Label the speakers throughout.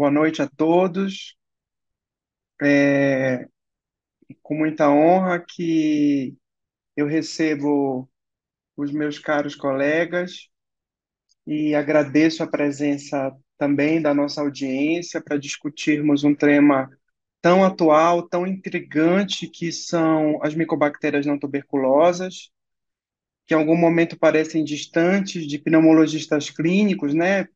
Speaker 1: Boa noite a todos. É com muita honra que eu recebo os meus caros colegas e agradeço a presença também da nossa audiência para discutirmos um tema tão atual, tão intrigante que são as micobactérias não tuberculosas, que em algum momento parecem distantes de pneumologistas clínicos, né?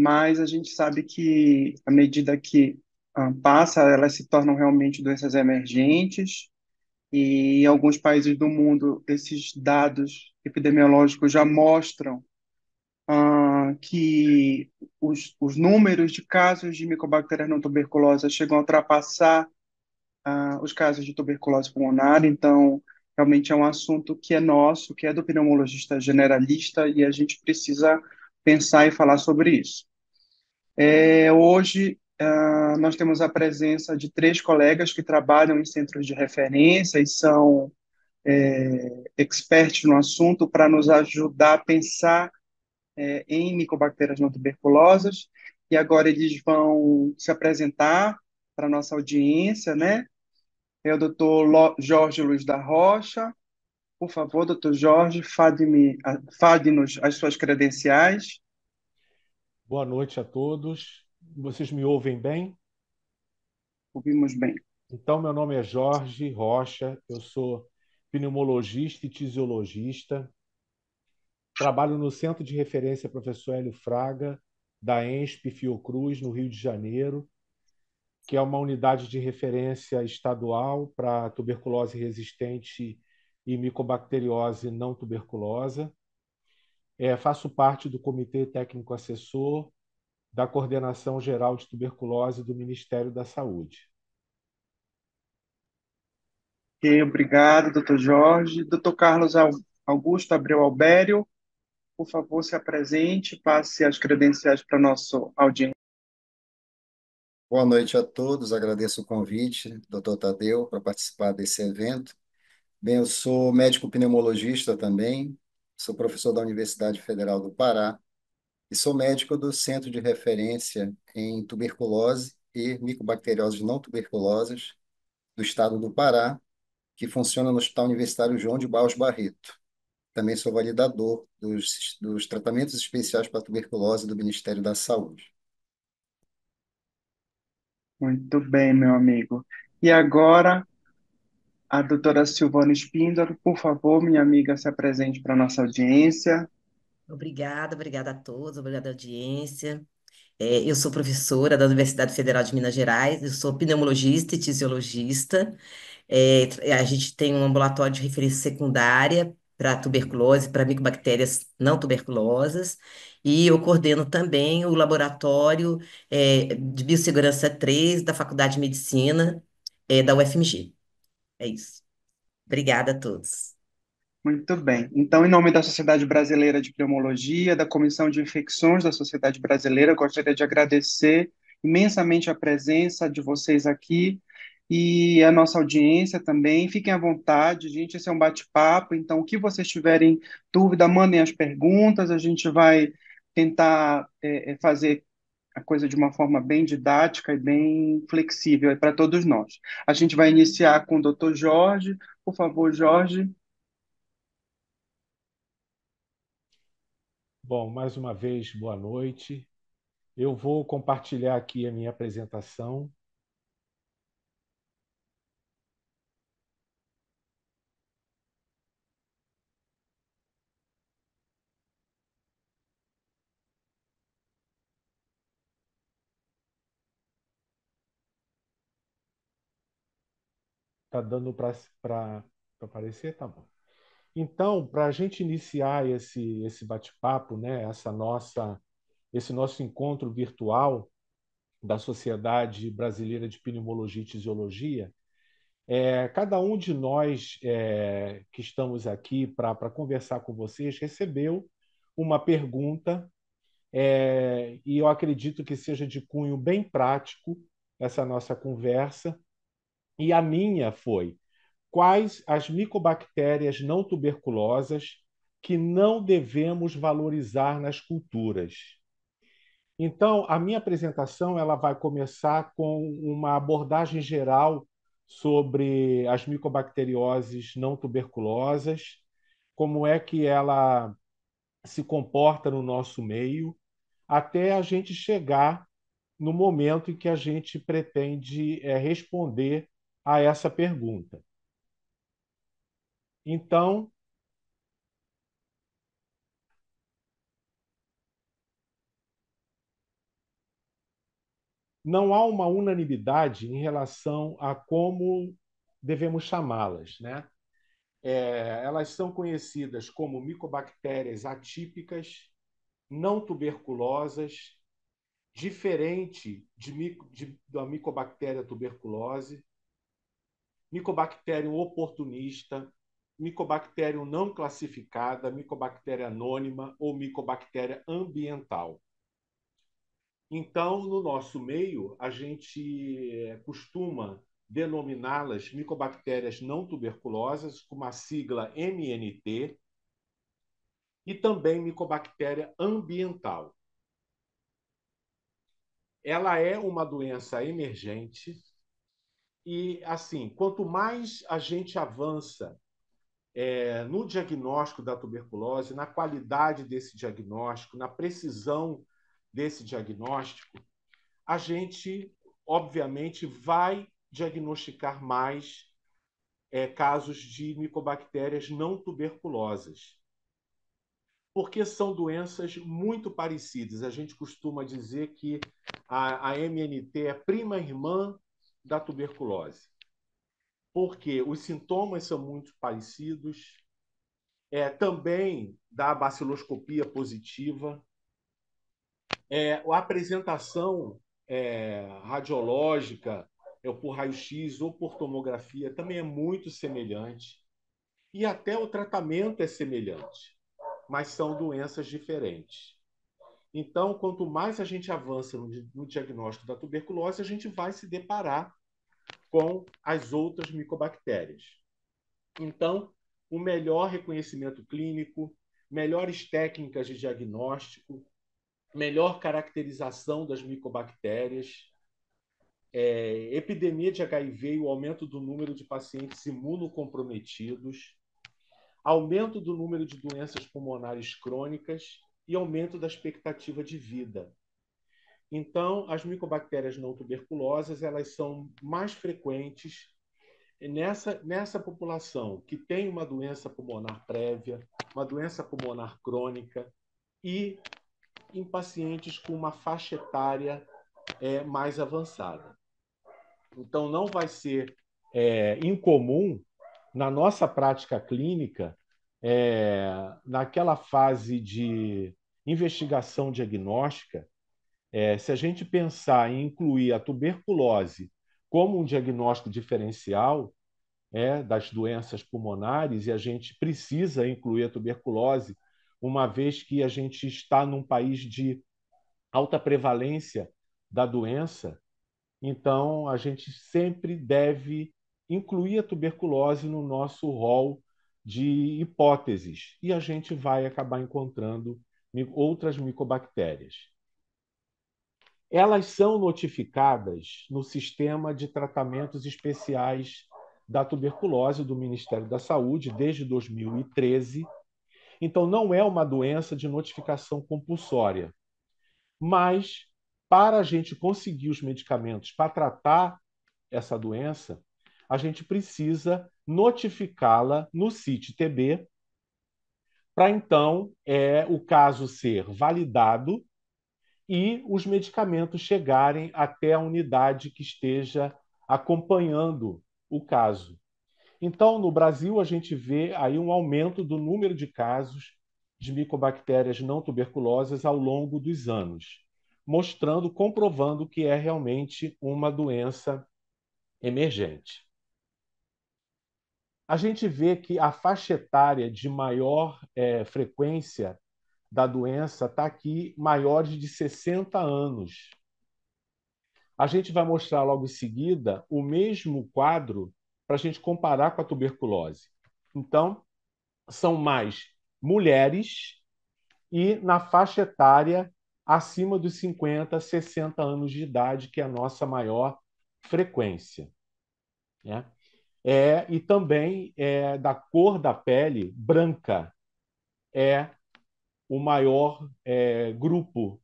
Speaker 1: mas a gente sabe que à medida que ah, passa, elas se tornam realmente doenças emergentes e em alguns países do mundo esses dados epidemiológicos já mostram ah, que os, os números de casos de micobactérias não tuberculosas chegam a ultrapassar ah, os casos de tuberculose pulmonar, então realmente é um assunto que é nosso, que é do pneumologista generalista e a gente precisa pensar e falar sobre isso. É, hoje, uh, nós temos a presença de três colegas que trabalham em centros de referência e são é, expertos no assunto para nos ajudar a pensar é, em micobactérias não tuberculosas. E agora eles vão se apresentar para a nossa audiência, né? É o doutor Jorge Luiz da Rocha. Por favor, doutor Jorge, ah, fale-nos fale as suas credenciais.
Speaker 2: Boa noite a todos. Vocês me ouvem bem?
Speaker 1: Ouvimos bem.
Speaker 2: Então, meu nome é Jorge Rocha, eu sou pneumologista e tisiologista. Trabalho no Centro de Referência Professor Hélio Fraga, da ENSP Fiocruz, no Rio de Janeiro, que é uma unidade de referência estadual para tuberculose resistente e micobacteriose não tuberculosa. É, faço parte do Comitê Técnico Assessor da Coordenação Geral de Tuberculose do Ministério
Speaker 1: da Saúde. obrigado, doutor Jorge. Doutor Carlos Augusto Abreu Albério, por favor, se apresente,
Speaker 3: passe as credenciais para a nossa audiência. Boa noite a todos, agradeço o convite, doutor Tadeu, para participar desse evento. Bem, eu sou médico pneumologista também, sou professor da Universidade Federal do Pará e sou médico do Centro de Referência em Tuberculose e Micobacterioses Não Tuberculosas do Estado do Pará, que funciona no Hospital Universitário João de Baus Barreto. Também sou validador dos, dos tratamentos especiais para tuberculose do Ministério da Saúde.
Speaker 1: Muito bem, meu amigo. E agora a doutora Silvana Espíndaro, por favor, minha amiga, se apresente para a nossa audiência.
Speaker 4: Obrigada, obrigada a todos, obrigada à audiência. É, eu sou professora da Universidade Federal de Minas Gerais, eu sou pneumologista e tisiologista. É, a gente tem um ambulatório de referência secundária para tuberculose, para micobactérias não tuberculosas, e eu coordeno também o laboratório é, de biossegurança 3 da Faculdade de Medicina é, da UFMG. É isso. Obrigada a todos.
Speaker 1: Muito bem. Então, em nome da Sociedade Brasileira de Pneumologia, da Comissão de Infecções da Sociedade Brasileira, gostaria de agradecer imensamente a presença de vocês aqui e a nossa audiência também. Fiquem à vontade, gente, esse é um bate-papo, então o que vocês tiverem dúvida, mandem as perguntas, a gente vai tentar é, é fazer a coisa de uma forma bem didática e bem flexível para todos nós. A gente vai iniciar com o doutor Jorge. Por favor, Jorge.
Speaker 2: Bom, mais uma vez, boa noite. Eu vou compartilhar aqui a minha apresentação Tá dando para aparecer? Tá bom. Então, para a gente iniciar esse, esse bate-papo, né, essa nossa, esse nosso encontro virtual da Sociedade Brasileira de Pneumologia e Tisiologia, é, cada um de nós é, que estamos aqui para conversar com vocês recebeu uma pergunta, é, e eu acredito que seja de cunho bem prático essa nossa conversa, e a minha foi: quais as micobactérias não tuberculosas que não devemos valorizar nas culturas? Então, a minha apresentação ela vai começar com uma abordagem geral sobre as micobacterioses não tuberculosas, como é que ela se comporta no nosso meio, até a gente chegar no momento em que a gente pretende é, responder a essa pergunta. Então, não há uma unanimidade em relação a como devemos chamá-las. Né? É, elas são conhecidas como micobactérias atípicas, não tuberculosas, diferente de, de, da micobactéria tuberculose, Mycobacterium oportunista, Mycobacterium não classificada, micobactéria anônima ou micobactéria ambiental. Então, no nosso meio, a gente eh, costuma denominá-las micobactérias não tuberculosas, com a sigla MNT, e também micobactéria ambiental. Ela é uma doença emergente e, assim, quanto mais a gente avança é, no diagnóstico da tuberculose, na qualidade desse diagnóstico, na precisão desse diagnóstico, a gente, obviamente, vai diagnosticar mais é, casos de micobactérias não tuberculosas, porque são doenças muito parecidas. A gente costuma dizer que a, a MNT é prima-irmã da tuberculose. Porque os sintomas são muito parecidos, é, também da baciloscopia positiva, é, a apresentação é, radiológica é, por raio-x ou por tomografia também é muito semelhante. E até o tratamento é semelhante, mas são doenças diferentes. Então, quanto mais a gente avança no, no diagnóstico da tuberculose, a gente vai se deparar com as outras micobactérias. Então, o um melhor reconhecimento clínico, melhores técnicas de diagnóstico, melhor caracterização das micobactérias, é, epidemia de HIV e o aumento do número de pacientes imunocomprometidos, aumento do número de doenças pulmonares crônicas e aumento da expectativa de vida. Então, as micobactérias não tuberculosas elas são mais frequentes nessa, nessa população que tem uma doença pulmonar prévia, uma doença pulmonar crônica e em pacientes com uma faixa etária é, mais avançada. Então, não vai ser é, incomum na nossa prática clínica, é, naquela fase de investigação diagnóstica, é, se a gente pensar em incluir a tuberculose como um diagnóstico diferencial é, das doenças pulmonares, e a gente precisa incluir a tuberculose, uma vez que a gente está num país de alta prevalência da doença, então a gente sempre deve incluir a tuberculose no nosso rol de hipóteses e a gente vai acabar encontrando outras micobactérias. Elas são notificadas no sistema de tratamentos especiais da tuberculose do Ministério da Saúde desde 2013. Então, não é uma doença de notificação compulsória. Mas, para a gente conseguir os medicamentos para tratar essa doença, a gente precisa notificá-la no CIT-TB, para então é, o caso ser validado e os medicamentos chegarem até a unidade que esteja acompanhando o caso. Então, no Brasil, a gente vê aí um aumento do número de casos de micobactérias não tuberculosas ao longo dos anos, mostrando, comprovando que é realmente uma doença emergente a gente vê que a faixa etária de maior é, frequência da doença está aqui, maiores de 60 anos. A gente vai mostrar logo em seguida o mesmo quadro para a gente comparar com a tuberculose. Então, são mais mulheres e na faixa etária acima dos 50, 60 anos de idade, que é a nossa maior frequência. Né? é, e também é, da cor da pele branca é o maior é, grupo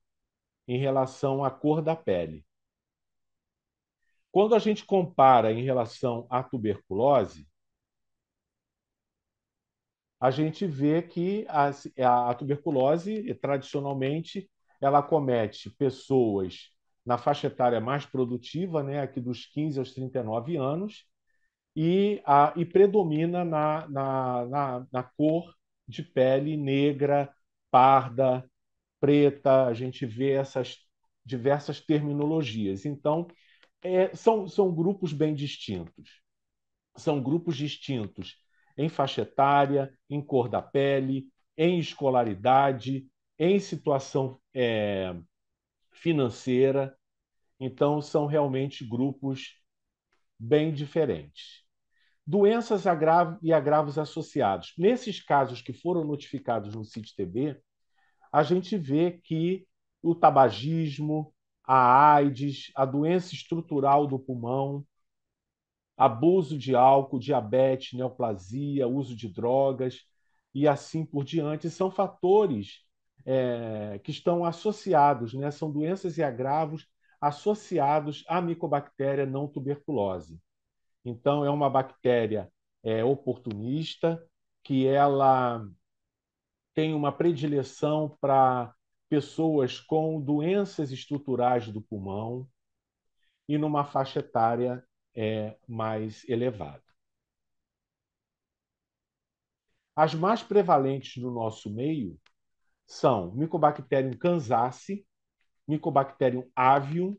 Speaker 2: em relação à cor da pele. Quando a gente compara em relação à tuberculose, a gente vê que a, a, a tuberculose, tradicionalmente, ela comete pessoas na faixa etária mais produtiva, né, aqui dos 15 aos 39 anos, e, a, e predomina na, na, na, na cor de pele negra, parda, preta, a gente vê essas diversas terminologias. Então, é, são, são grupos bem distintos. São grupos distintos em faixa etária, em cor da pele, em escolaridade, em situação é, financeira. Então, são realmente grupos bem diferentes doenças agravo e agravos associados. Nesses casos que foram notificados no CIT-TB, a gente vê que o tabagismo, a AIDS, a doença estrutural do pulmão, abuso de álcool, diabetes, neoplasia, uso de drogas e assim por diante são fatores é, que estão associados, né? são doenças e agravos associados à micobactéria não tuberculose. Então, é uma bactéria é, oportunista, que ela tem uma predileção para pessoas com doenças estruturais do pulmão e numa faixa etária é, mais elevada. As mais prevalentes no nosso meio são Mycobacterium kansasi, Mycobacterium avium,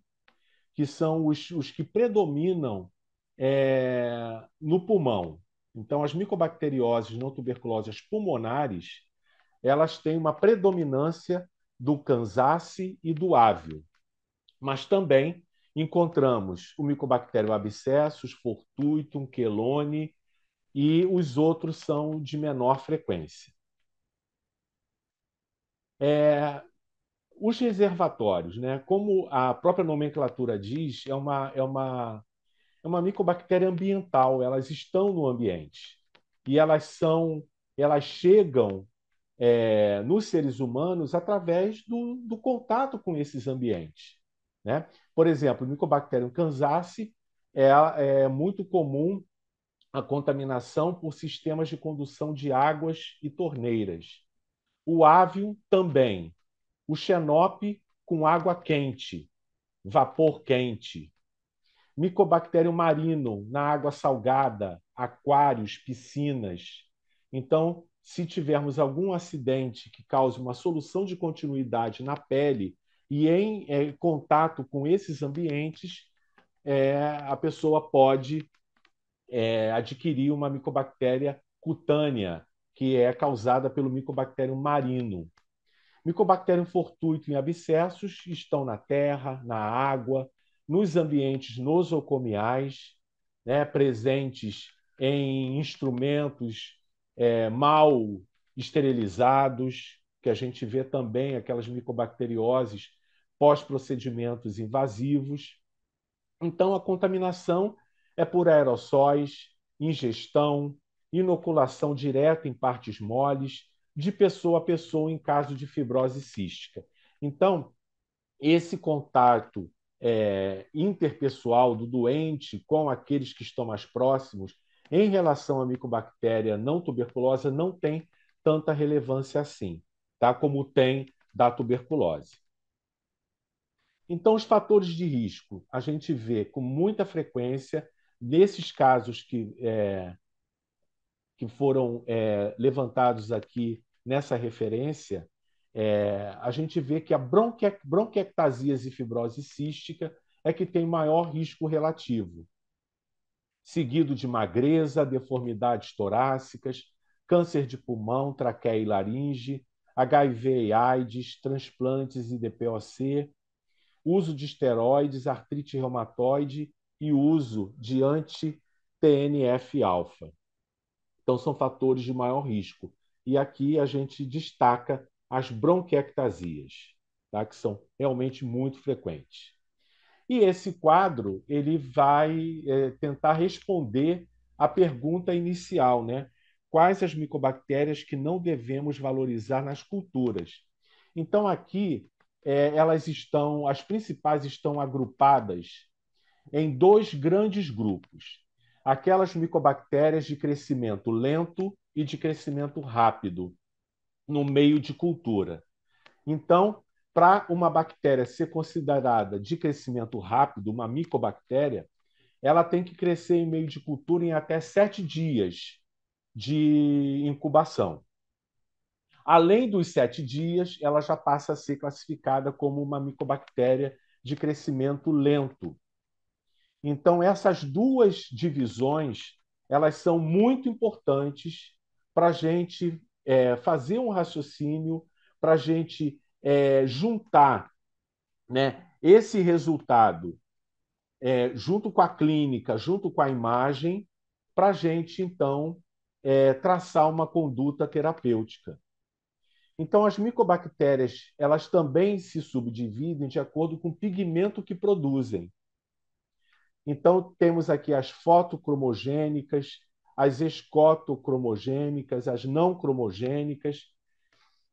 Speaker 2: que são os, os que predominam é, no pulmão. Então, as micobacterioses não tuberculosas pulmonares, elas têm uma predominância do cansaço e do ávio. Mas também encontramos o micobactério abscessus, fortuitum, quelone e os outros são de menor frequência. É, os reservatórios, né? como a própria nomenclatura diz, é uma, é uma é uma micobactéria ambiental, elas estão no ambiente. E elas são, elas chegam é, nos seres humanos através do, do, contato com esses ambientes. Né? Por exemplo, micobactéria kansasi é, é muito comum a contaminação por sistemas de condução de águas e torneiras. O ávio também. O xenope com água quente, vapor quente, Micobactério marino na água salgada, aquários, piscinas. Então, se tivermos algum acidente que cause uma solução de continuidade na pele e em é, contato com esses ambientes, é, a pessoa pode é, adquirir uma micobactéria cutânea, que é causada pelo micobactério marino. Micobactério fortuito em abscessos estão na terra, na água, nos ambientes nosocomiais, né, presentes em instrumentos é, mal esterilizados, que a gente vê também aquelas micobacterioses pós-procedimentos invasivos. Então, a contaminação é por aerossóis, ingestão, inoculação direta em partes moles, de pessoa a pessoa em caso de fibrose cística. Então, esse contato é, interpessoal do doente com aqueles que estão mais próximos, em relação à micobactéria não tuberculosa, não tem tanta relevância assim, tá? como tem da tuberculose. Então, os fatores de risco a gente vê com muita frequência nesses casos que, é, que foram é, levantados aqui nessa referência, é, a gente vê que a bronque, bronquiectasias e fibrose cística é que tem maior risco relativo, seguido de magreza, deformidades torácicas, câncer de pulmão, traqueia e laringe, HIV e AIDS, transplantes e DPOC, uso de esteroides, artrite reumatoide e uso de anti-TNF-alfa. Então, são fatores de maior risco. E aqui a gente destaca as bronquiectasias, tá? que são realmente muito frequentes. E esse quadro ele vai é, tentar responder à pergunta inicial, né? Quais as micobactérias que não devemos valorizar nas culturas? Então aqui é, elas estão, as principais estão agrupadas em dois grandes grupos: aquelas micobactérias de crescimento lento e de crescimento rápido no meio de cultura. Então, para uma bactéria ser considerada de crescimento rápido, uma micobactéria, ela tem que crescer em meio de cultura em até sete dias de incubação. Além dos sete dias, ela já passa a ser classificada como uma micobactéria de crescimento lento. Então, essas duas divisões elas são muito importantes para a gente é, fazer um raciocínio para a gente é, juntar né, esse resultado é, junto com a clínica, junto com a imagem, para a gente, então, é, traçar uma conduta terapêutica. Então, as micobactérias elas também se subdividem de acordo com o pigmento que produzem. Então, temos aqui as fotocromogênicas, as escotocromogênicas, as não cromogênicas,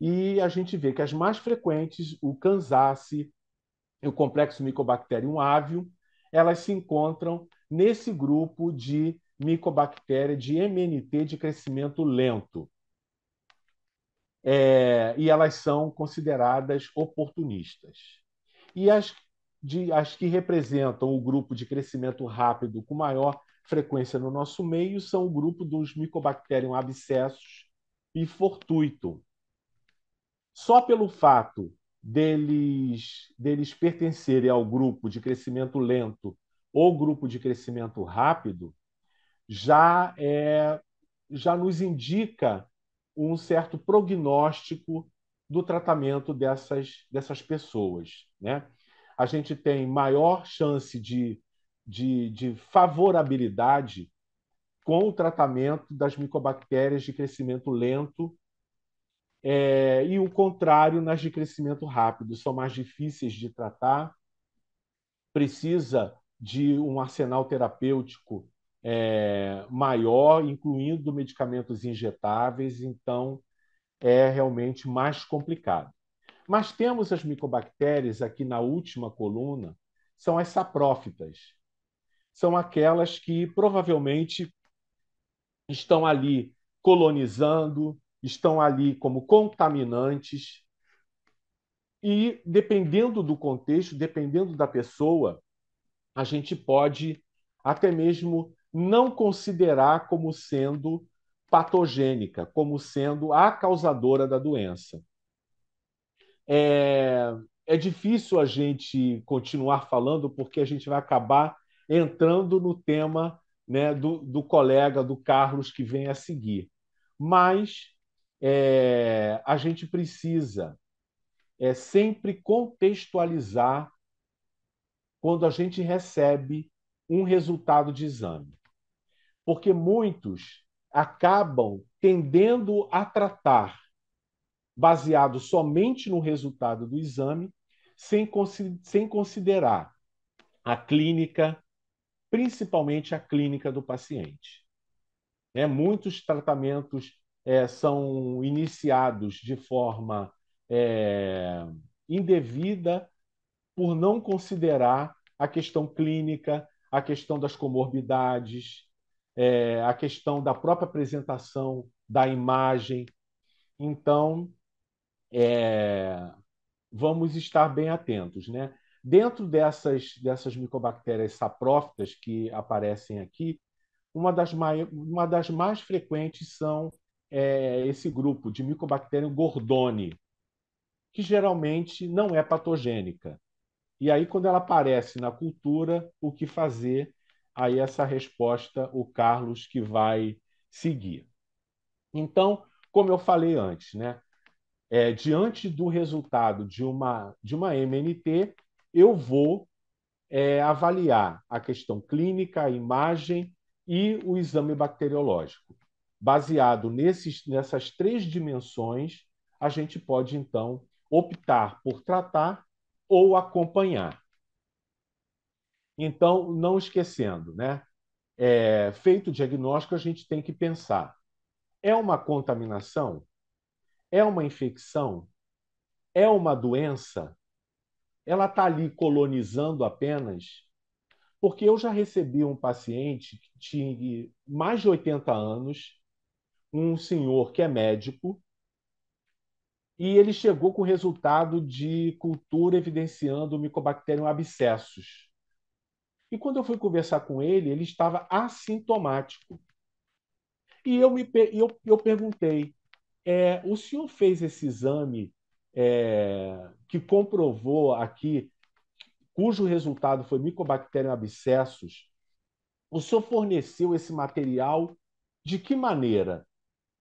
Speaker 2: e a gente vê que as mais frequentes, o Kansasi e o complexo Mycobacterium ávio, elas se encontram nesse grupo de micobactéria de MNT de crescimento lento. É, e elas são consideradas oportunistas. E as, de, as que representam o grupo de crescimento rápido com maior frequência no nosso meio são o grupo dos Mycobacterium abscessus e fortuitum. Só pelo fato deles, deles pertencerem ao grupo de crescimento lento ou grupo de crescimento rápido, já, é, já nos indica um certo prognóstico do tratamento dessas, dessas pessoas. Né? A gente tem maior chance de de, de favorabilidade com o tratamento das micobactérias de crescimento lento é, e o contrário nas de crescimento rápido. São mais difíceis de tratar, precisa de um arsenal terapêutico é, maior, incluindo medicamentos injetáveis, então é realmente mais complicado. Mas temos as micobactérias aqui na última coluna, são as saprófitas são aquelas que provavelmente estão ali colonizando, estão ali como contaminantes. E, dependendo do contexto, dependendo da pessoa, a gente pode até mesmo não considerar como sendo patogênica, como sendo a causadora da doença. É, é difícil a gente continuar falando, porque a gente vai acabar entrando no tema né, do, do, colega, do Carlos, que vem a seguir. Mas é, a gente precisa é, sempre contextualizar quando a gente recebe um resultado de exame. Porque muitos acabam tendendo a tratar baseado somente no resultado do exame, sem, sem considerar a clínica, principalmente a clínica do paciente. É, muitos tratamentos é, são iniciados de forma é, indevida por não considerar a questão clínica, a questão das comorbidades, é, a questão da própria apresentação da imagem. Então, é, vamos estar bem atentos, né? Dentro dessas, dessas micobactérias saprófitas que aparecem aqui, uma das, mai, uma das mais frequentes são é, esse grupo de micobactéria Gordoni, que geralmente não é patogênica. E aí, quando ela aparece na cultura, o que fazer? Aí, essa resposta, o Carlos que vai seguir. Então, como eu falei antes, né? É, diante do resultado de uma, de uma MNT, eu vou é, avaliar a questão clínica, a imagem e o exame bacteriológico. Baseado nesses, nessas três dimensões, a gente pode, então, optar por tratar ou acompanhar. Então, não esquecendo, né? É, feito o diagnóstico, a gente tem que pensar: é uma contaminação? É uma infecção? É uma doença? ela está ali colonizando apenas? Porque eu já recebi um paciente que tinha mais de 80 anos, um senhor que é médico, e ele chegou com o resultado de cultura evidenciando Mycobacterium abscessos E quando eu fui conversar com ele, ele estava assintomático. E eu, me, eu, eu perguntei: é, o senhor fez esse exame é, que comprovou aqui, cujo resultado foi micobactéria abscessos, o senhor forneceu esse material de que maneira?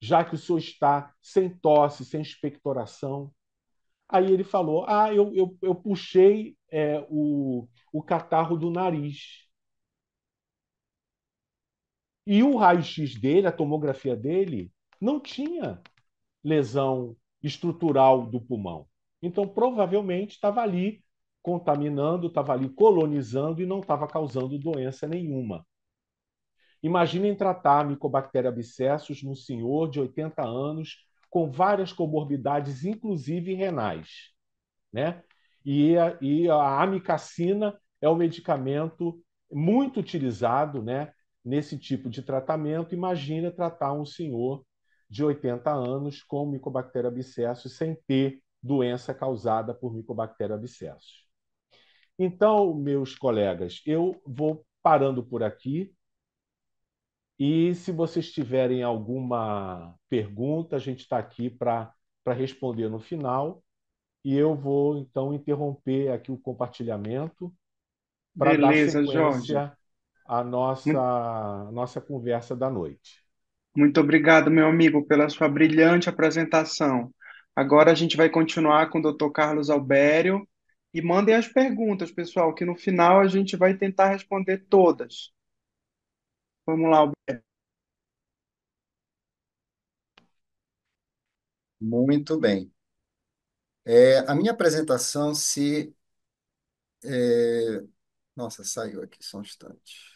Speaker 2: Já que o senhor está sem tosse, sem expectoração. Aí ele falou: Ah, eu, eu, eu puxei é, o, o catarro do nariz. E o raio-x dele, a tomografia dele, não tinha lesão estrutural do pulmão. Então, provavelmente estava ali contaminando, estava ali colonizando e não estava causando doença nenhuma. Imaginem tratar micobactéria abscessos num senhor de 80 anos com várias comorbidades, inclusive renais. Né? E a, e a amicacina é um medicamento muito utilizado né, nesse tipo de tratamento. Imagina tratar um senhor de 80 anos com micobactéria abscessos sem ter doença causada por micobactéria abscessos. Então, meus colegas, eu vou parando por aqui. E se vocês tiverem alguma pergunta, a gente está aqui para responder no final. E eu vou, então, interromper aqui o compartilhamento para dar sequência Jorge. à nossa, Muito... nossa conversa da noite.
Speaker 1: Muito obrigado, meu amigo, pela sua brilhante apresentação. Agora a gente vai continuar com o Dr. Carlos Albério. E mandem as perguntas, pessoal, que no final a gente vai tentar responder todas.
Speaker 3: Vamos lá, Albério. Muito bem. É, a minha apresentação se. É... Nossa, saiu aqui só um instante.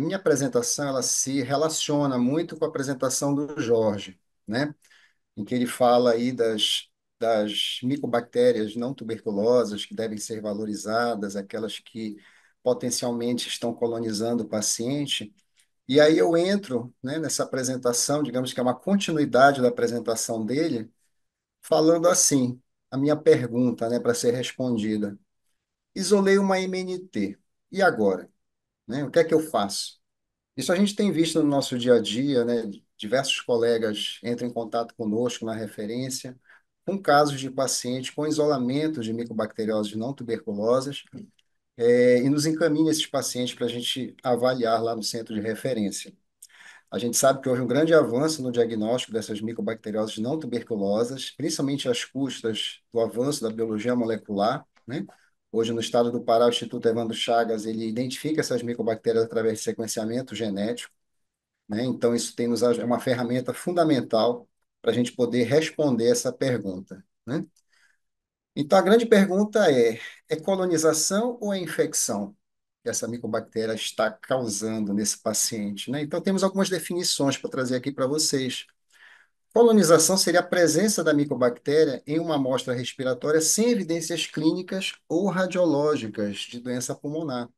Speaker 3: minha apresentação ela se relaciona muito com a apresentação do Jorge, né? em que ele fala aí das, das micobactérias não tuberculosas que devem ser valorizadas, aquelas que potencialmente estão colonizando o paciente. E aí eu entro né, nessa apresentação, digamos que é uma continuidade da apresentação dele, falando assim, a minha pergunta né, para ser respondida. Isolei uma MNT, e agora? Né? O que é que eu faço? Isso a gente tem visto no nosso dia a dia, né? Diversos colegas entram em contato conosco na referência com casos de pacientes com isolamento de micobacterioses não tuberculosas é, e nos encaminha esses pacientes para a gente avaliar lá no centro de referência. A gente sabe que houve um grande avanço no diagnóstico dessas micobacterioses não tuberculosas, principalmente às custas do avanço da biologia molecular, né? Hoje, no estado do Pará, o Instituto Evandro Chagas ele identifica essas micobactérias através de sequenciamento genético. Né? Então, isso tem nos, é uma ferramenta fundamental para a gente poder responder essa pergunta. Né? Então, a grande pergunta é: é colonização ou é infecção que essa micobactéria está causando nesse paciente? Né? Então, temos algumas definições para trazer aqui para vocês. Colonização seria a presença da micobactéria em uma amostra respiratória sem evidências clínicas ou radiológicas de doença pulmonar.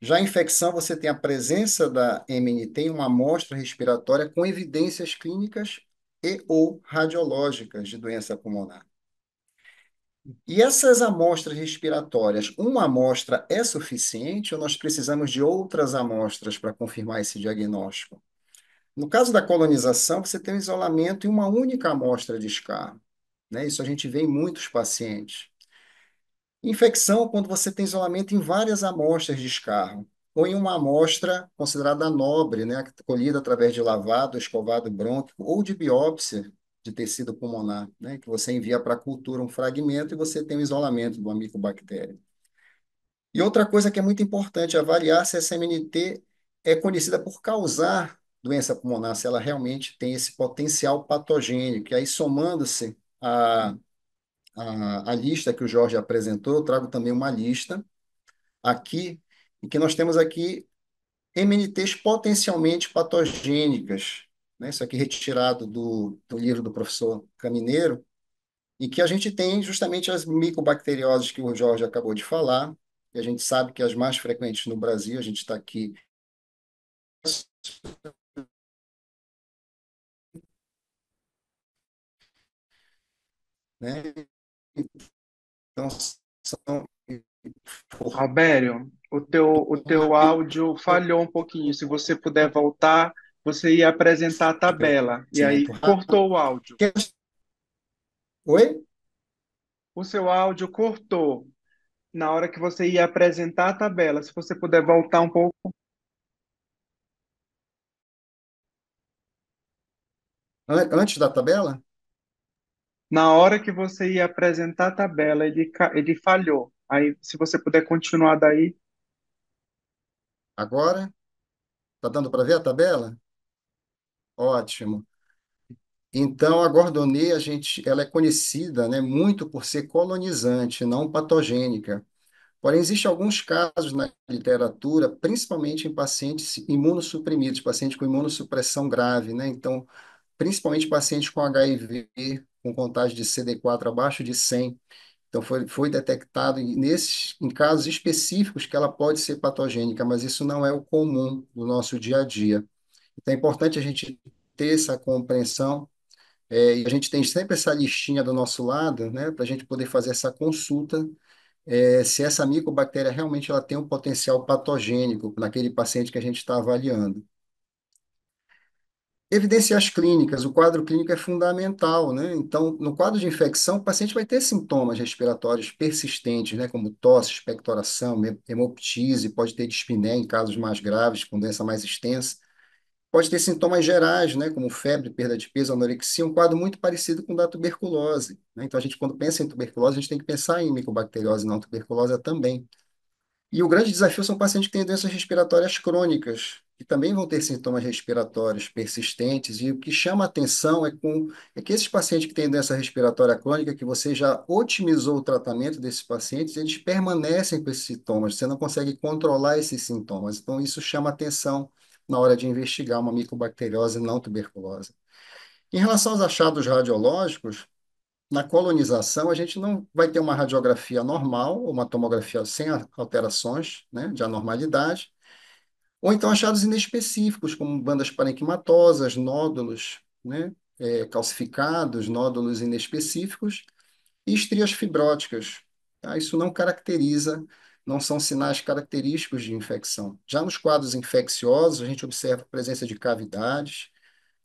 Speaker 3: Já a infecção, você tem a presença da MNT em uma amostra respiratória com evidências clínicas e ou radiológicas de doença pulmonar. E essas amostras respiratórias, uma amostra é suficiente ou nós precisamos de outras amostras para confirmar esse diagnóstico? No caso da colonização, você tem um isolamento em uma única amostra de escarro. Né? Isso a gente vê em muitos pacientes. Infecção, quando você tem isolamento em várias amostras de escarro, ou em uma amostra considerada nobre, né? colhida através de lavado, escovado brônquico, ou de biópsia de tecido pulmonar, né? que você envia para a cultura um fragmento e você tem o um isolamento do amicobactéria. E outra coisa que é muito importante avaliar se essa MNT é conhecida por causar doença pulmonar, se ela realmente tem esse potencial patogênico. E aí, somando-se a, a, a lista que o Jorge apresentou, eu trago também uma lista aqui, e que nós temos aqui MNTs potencialmente patogênicas, né? isso aqui retirado do, do livro do professor Camineiro, e que a gente tem justamente as micobacterioses que o Jorge acabou de falar, e a gente sabe que as mais frequentes no Brasil, a gente está aqui
Speaker 1: Né? Então, são... Robério, o teu, o teu áudio falhou um pouquinho. Se você puder voltar, você ia apresentar a tabela. E aí cortou o áudio. É? Oi? O seu áudio cortou na hora que você ia apresentar a tabela. Se você puder voltar um pouco. Antes da tabela? Na hora que você ia apresentar a tabela, ele, ele falhou. Aí, se você
Speaker 3: puder continuar daí, Agora, está dando para ver a tabela? Ótimo. Então, a gordoneia, a gente, ela é conhecida, né, muito por ser colonizante, não patogênica. Porém, existem alguns casos na literatura, principalmente em pacientes imunossuprimidos, paciente com imunossupressão grave, né? Então, principalmente pacientes com HIV, com contagem de CD4 abaixo de 100. Então, foi, foi detectado nesses, em casos específicos que ela pode ser patogênica, mas isso não é o comum do nosso dia a dia. Então, é importante a gente ter essa compreensão é, e a gente tem sempre essa listinha do nosso lado, né, para a gente poder fazer essa consulta é, se essa micobactéria realmente ela tem um potencial patogênico naquele paciente que a gente está avaliando. Evidências clínicas, o quadro clínico é fundamental, né? Então, no quadro de infecção, o paciente vai ter sintomas respiratórios persistentes, né? Como tosse, expectoração, hemoptise, pode ter dispneia em casos mais graves, com doença mais extensa. Pode ter sintomas gerais, né? Como febre, perda de peso, anorexia, um quadro muito parecido com o da tuberculose, né? Então, a gente, quando pensa em tuberculose, a gente tem que pensar em micobacteriose não tuberculosa também. E o grande desafio são pacientes que têm doenças respiratórias crônicas, que também vão ter sintomas respiratórios persistentes, e o que chama atenção é, com, é que esses pacientes que têm doença respiratória crônica, que você já otimizou o tratamento desses pacientes, eles permanecem com esses sintomas, você não consegue controlar esses sintomas. Então, isso chama atenção na hora de investigar uma micobacteriose não tuberculosa. Em relação aos achados radiológicos, na colonização, a gente não vai ter uma radiografia normal, ou uma tomografia sem alterações né, de anormalidade, ou então achados inespecíficos, como bandas parenquimatosas, nódulos né? É, calcificados, nódulos inespecíficos e estrias fibróticas. Tá? Isso não caracteriza, não são sinais característicos de infecção. Já nos quadros infecciosos, a gente observa a presença de cavidades,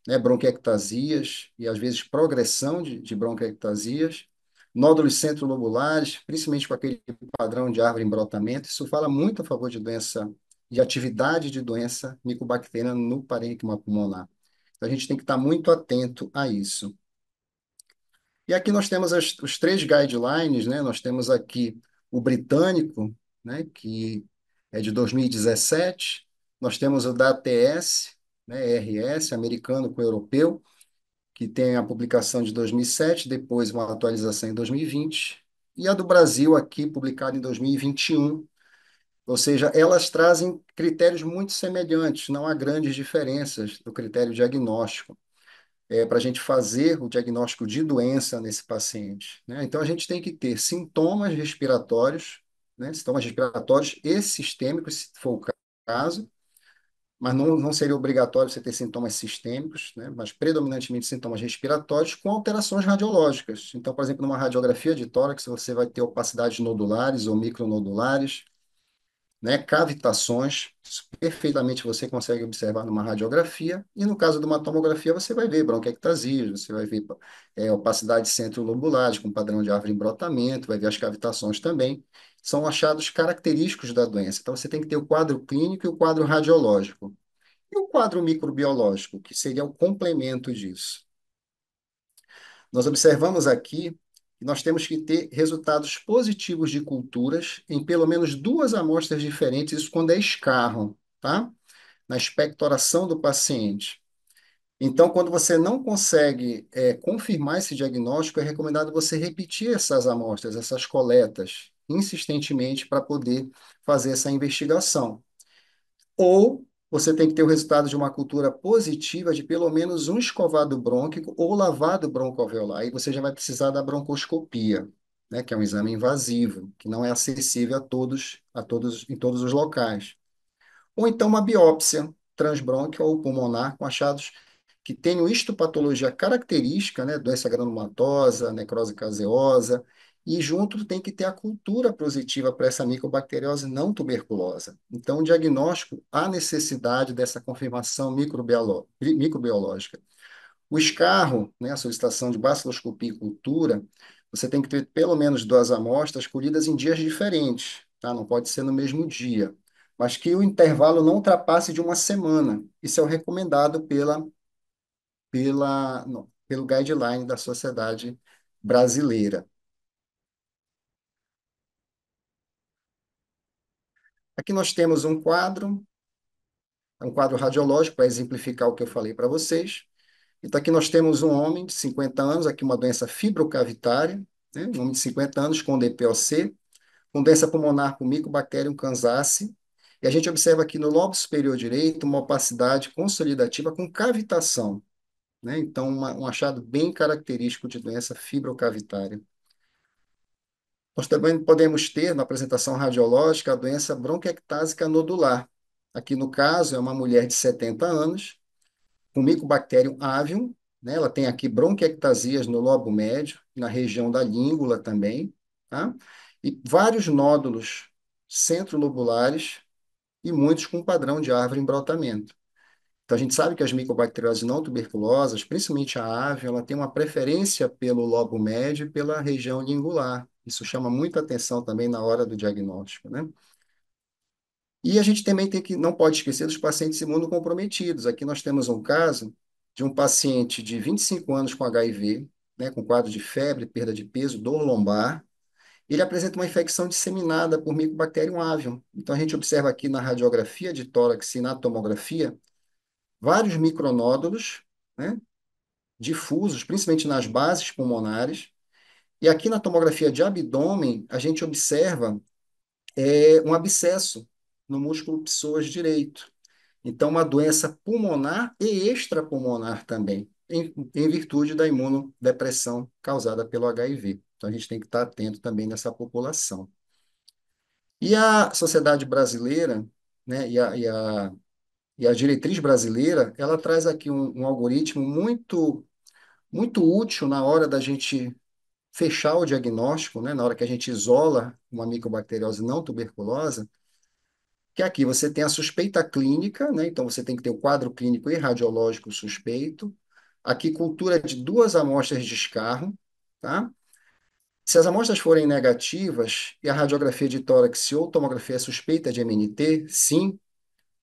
Speaker 3: né, bronquiectasias e às vezes progressão de, de bronquiectasias, nódulos centrolobulares, principalmente com aquele padrão de árvore em brotamento. Isso fala muito a favor de doença de atividade de doença micobacteriana no parênquima pulmonar. Então, a gente tem que estar muito atento a isso. E aqui nós temos as, os três guidelines, né? Nós temos aqui o britânico, né? Que é de 2017. Nós temos o da ATS, né? RS, americano com europeu, que tem a publicação de 2007, depois uma atualização em 2020. E a do Brasil aqui, publicada em 2021, ou seja, elas trazem critérios muito semelhantes, não há grandes diferenças do critério diagnóstico. É, para a gente fazer o diagnóstico de doença nesse paciente. Né? Então, a gente tem que ter sintomas respiratórios, né? sintomas respiratórios e sistêmicos, se for o caso, mas não, não seria obrigatório você ter sintomas sistêmicos, né? mas predominantemente sintomas respiratórios com alterações radiológicas. Então, por exemplo, numa radiografia de tórax, você vai ter opacidades nodulares ou micronodulares, né, cavitações, perfeitamente você consegue observar numa radiografia, e no caso de uma tomografia você vai ver bronquiectasias, você vai ver é, opacidade centro-lobular, com padrão de árvore em brotamento, vai ver as cavitações também, são achados característicos da doença. Então você tem que ter o quadro clínico e o quadro radiológico. E o quadro microbiológico, que seria o complemento disso. Nós observamos aqui e nós temos que ter resultados positivos de culturas em pelo menos duas amostras diferentes, isso quando é escarro, tá? Na expectoração do paciente. Então, quando você não consegue é, confirmar esse diagnóstico, é recomendado você repetir essas amostras, essas coletas, insistentemente, para poder fazer essa investigação. Ou você tem que ter o resultado de uma cultura positiva de pelo menos um escovado brônquico ou lavado broncoalveolar. Aí você já vai precisar da broncoscopia, né, que é um exame invasivo, que não é acessível a todos, a todos em todos os locais. Ou então uma biópsia transbrônquia ou pulmonar com achados que tenham histopatologia característica, né, doença granulomatosa, necrose caseosa, e junto tem que ter a cultura positiva para essa micobacteriose não tuberculosa. Então, o diagnóstico, há necessidade dessa confirmação microbiológica. O escarro, né, a solicitação de baciloscopia e cultura, você tem que ter pelo menos duas amostras colhidas em dias diferentes, tá? não pode ser no mesmo dia, mas que o intervalo não ultrapasse de uma semana. Isso é o recomendado pela, pela, não, pelo guideline da Sociedade Brasileira. Aqui nós temos um quadro, um quadro radiológico para exemplificar o que eu falei para vocês. Então, aqui nós temos um homem de 50 anos, aqui uma doença fibrocavitária, né? um homem de 50 anos com DPOC, com doença pulmonar com Mycobacterium cansace, e a gente observa aqui no lobo superior direito uma opacidade consolidativa com cavitação. Né? Então, uma, um achado bem característico de doença fibrocavitária. Nós também podemos ter na apresentação radiológica a doença bronquiectásica nodular. Aqui no caso é uma mulher de 70 anos, com Mycobacterium avium, né? ela tem aqui bronquiectasias no lobo médio, na região da língua também, tá? e vários nódulos centrolobulares e muitos com padrão de árvore em brotamento. Então, a gente sabe que as micobacterioses não tuberculosas, principalmente a ave, ela tem uma preferência pelo lobo médio e pela região lingular. Isso chama muita atenção também na hora do diagnóstico, né? E a gente também tem que, não pode esquecer dos pacientes imunocomprometidos. Aqui nós temos um caso de um paciente de 25 anos com HIV, né, com quadro de febre, perda de peso, dor lombar. Ele apresenta uma infecção disseminada por Mycobacterium avium. Então, a gente observa aqui na radiografia de tórax e na tomografia vários micronódulos né, difusos, principalmente nas bases pulmonares, e aqui na tomografia de abdômen, a gente observa é, um abscesso no músculo psoas direito. Então, uma doença pulmonar e extrapulmonar também, em, em virtude da imunodepressão causada pelo HIV. Então, a gente tem que estar atento também nessa população. E a sociedade brasileira, né, e a, e a, e a diretriz brasileira, ela traz aqui um, um algoritmo muito, muito útil na hora da gente fechar o diagnóstico, né, na hora que a gente isola uma micobacteriose não tuberculosa, que é aqui você tem a suspeita clínica, né, então você tem que ter o quadro clínico e radiológico suspeito, aqui cultura de duas amostras de escarro, tá? Se as amostras forem negativas e a radiografia de tórax ou tomografia é suspeita de MNT, sim,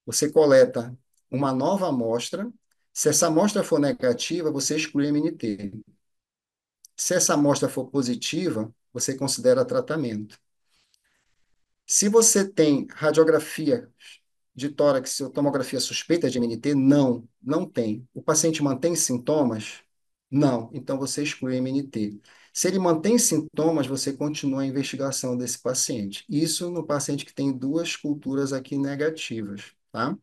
Speaker 3: você coleta uma nova amostra. Se essa amostra for negativa, você exclui MNT. Se essa amostra for positiva, você considera tratamento. Se você tem radiografia de tórax ou tomografia suspeita de MNT, não, não tem. O paciente mantém sintomas? Não, então você exclui MNT. Se ele mantém sintomas, você continua a investigação desse paciente. Isso no paciente que tem duas culturas aqui negativas, tá?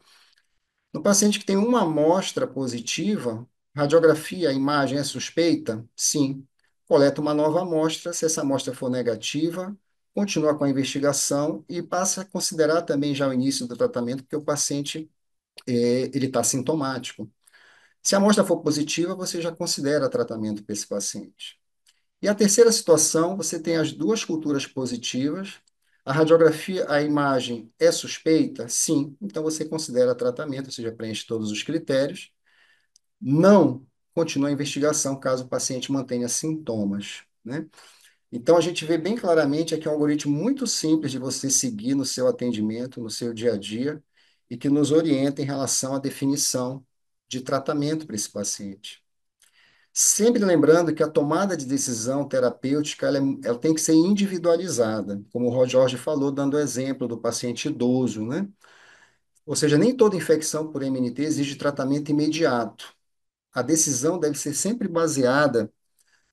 Speaker 3: No paciente que tem uma amostra positiva, radiografia, imagem é suspeita? Sim, coleta uma nova amostra, se essa amostra for negativa, continua com a investigação e passa a considerar também já o início do tratamento, porque o paciente é, ele está sintomático. Se a amostra for positiva, você já considera tratamento para esse paciente. E a terceira situação, você tem as duas culturas positivas. A radiografia, a imagem é suspeita? Sim. Então você considera tratamento, ou seja, preenche todos os critérios. Não continua a investigação caso o paciente mantenha sintomas, né? Então, a gente vê bem claramente aqui um algoritmo muito simples de você seguir no seu atendimento, no seu dia a dia, e que nos orienta em relação à definição de tratamento para esse paciente. Sempre lembrando que a tomada de decisão terapêutica ela, é, ela tem que ser individualizada, como o Jorge falou, dando o exemplo do paciente idoso, né? Ou seja, nem toda infecção por MNT exige tratamento imediato a decisão deve ser sempre baseada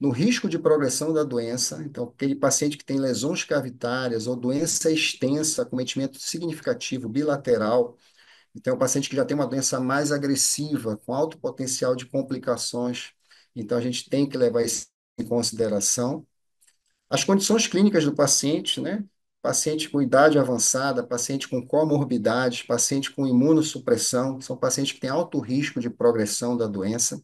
Speaker 3: no risco de progressão da doença. Então, aquele paciente que tem lesões cavitárias ou doença extensa, acometimento significativo bilateral, então, é um paciente que já tem uma doença mais agressiva, com alto potencial de complicações. Então, a gente tem que levar isso em consideração. As condições clínicas do paciente, né? paciente com idade avançada, paciente com comorbidades, paciente com imunossupressão, são pacientes que têm alto risco de progressão da doença.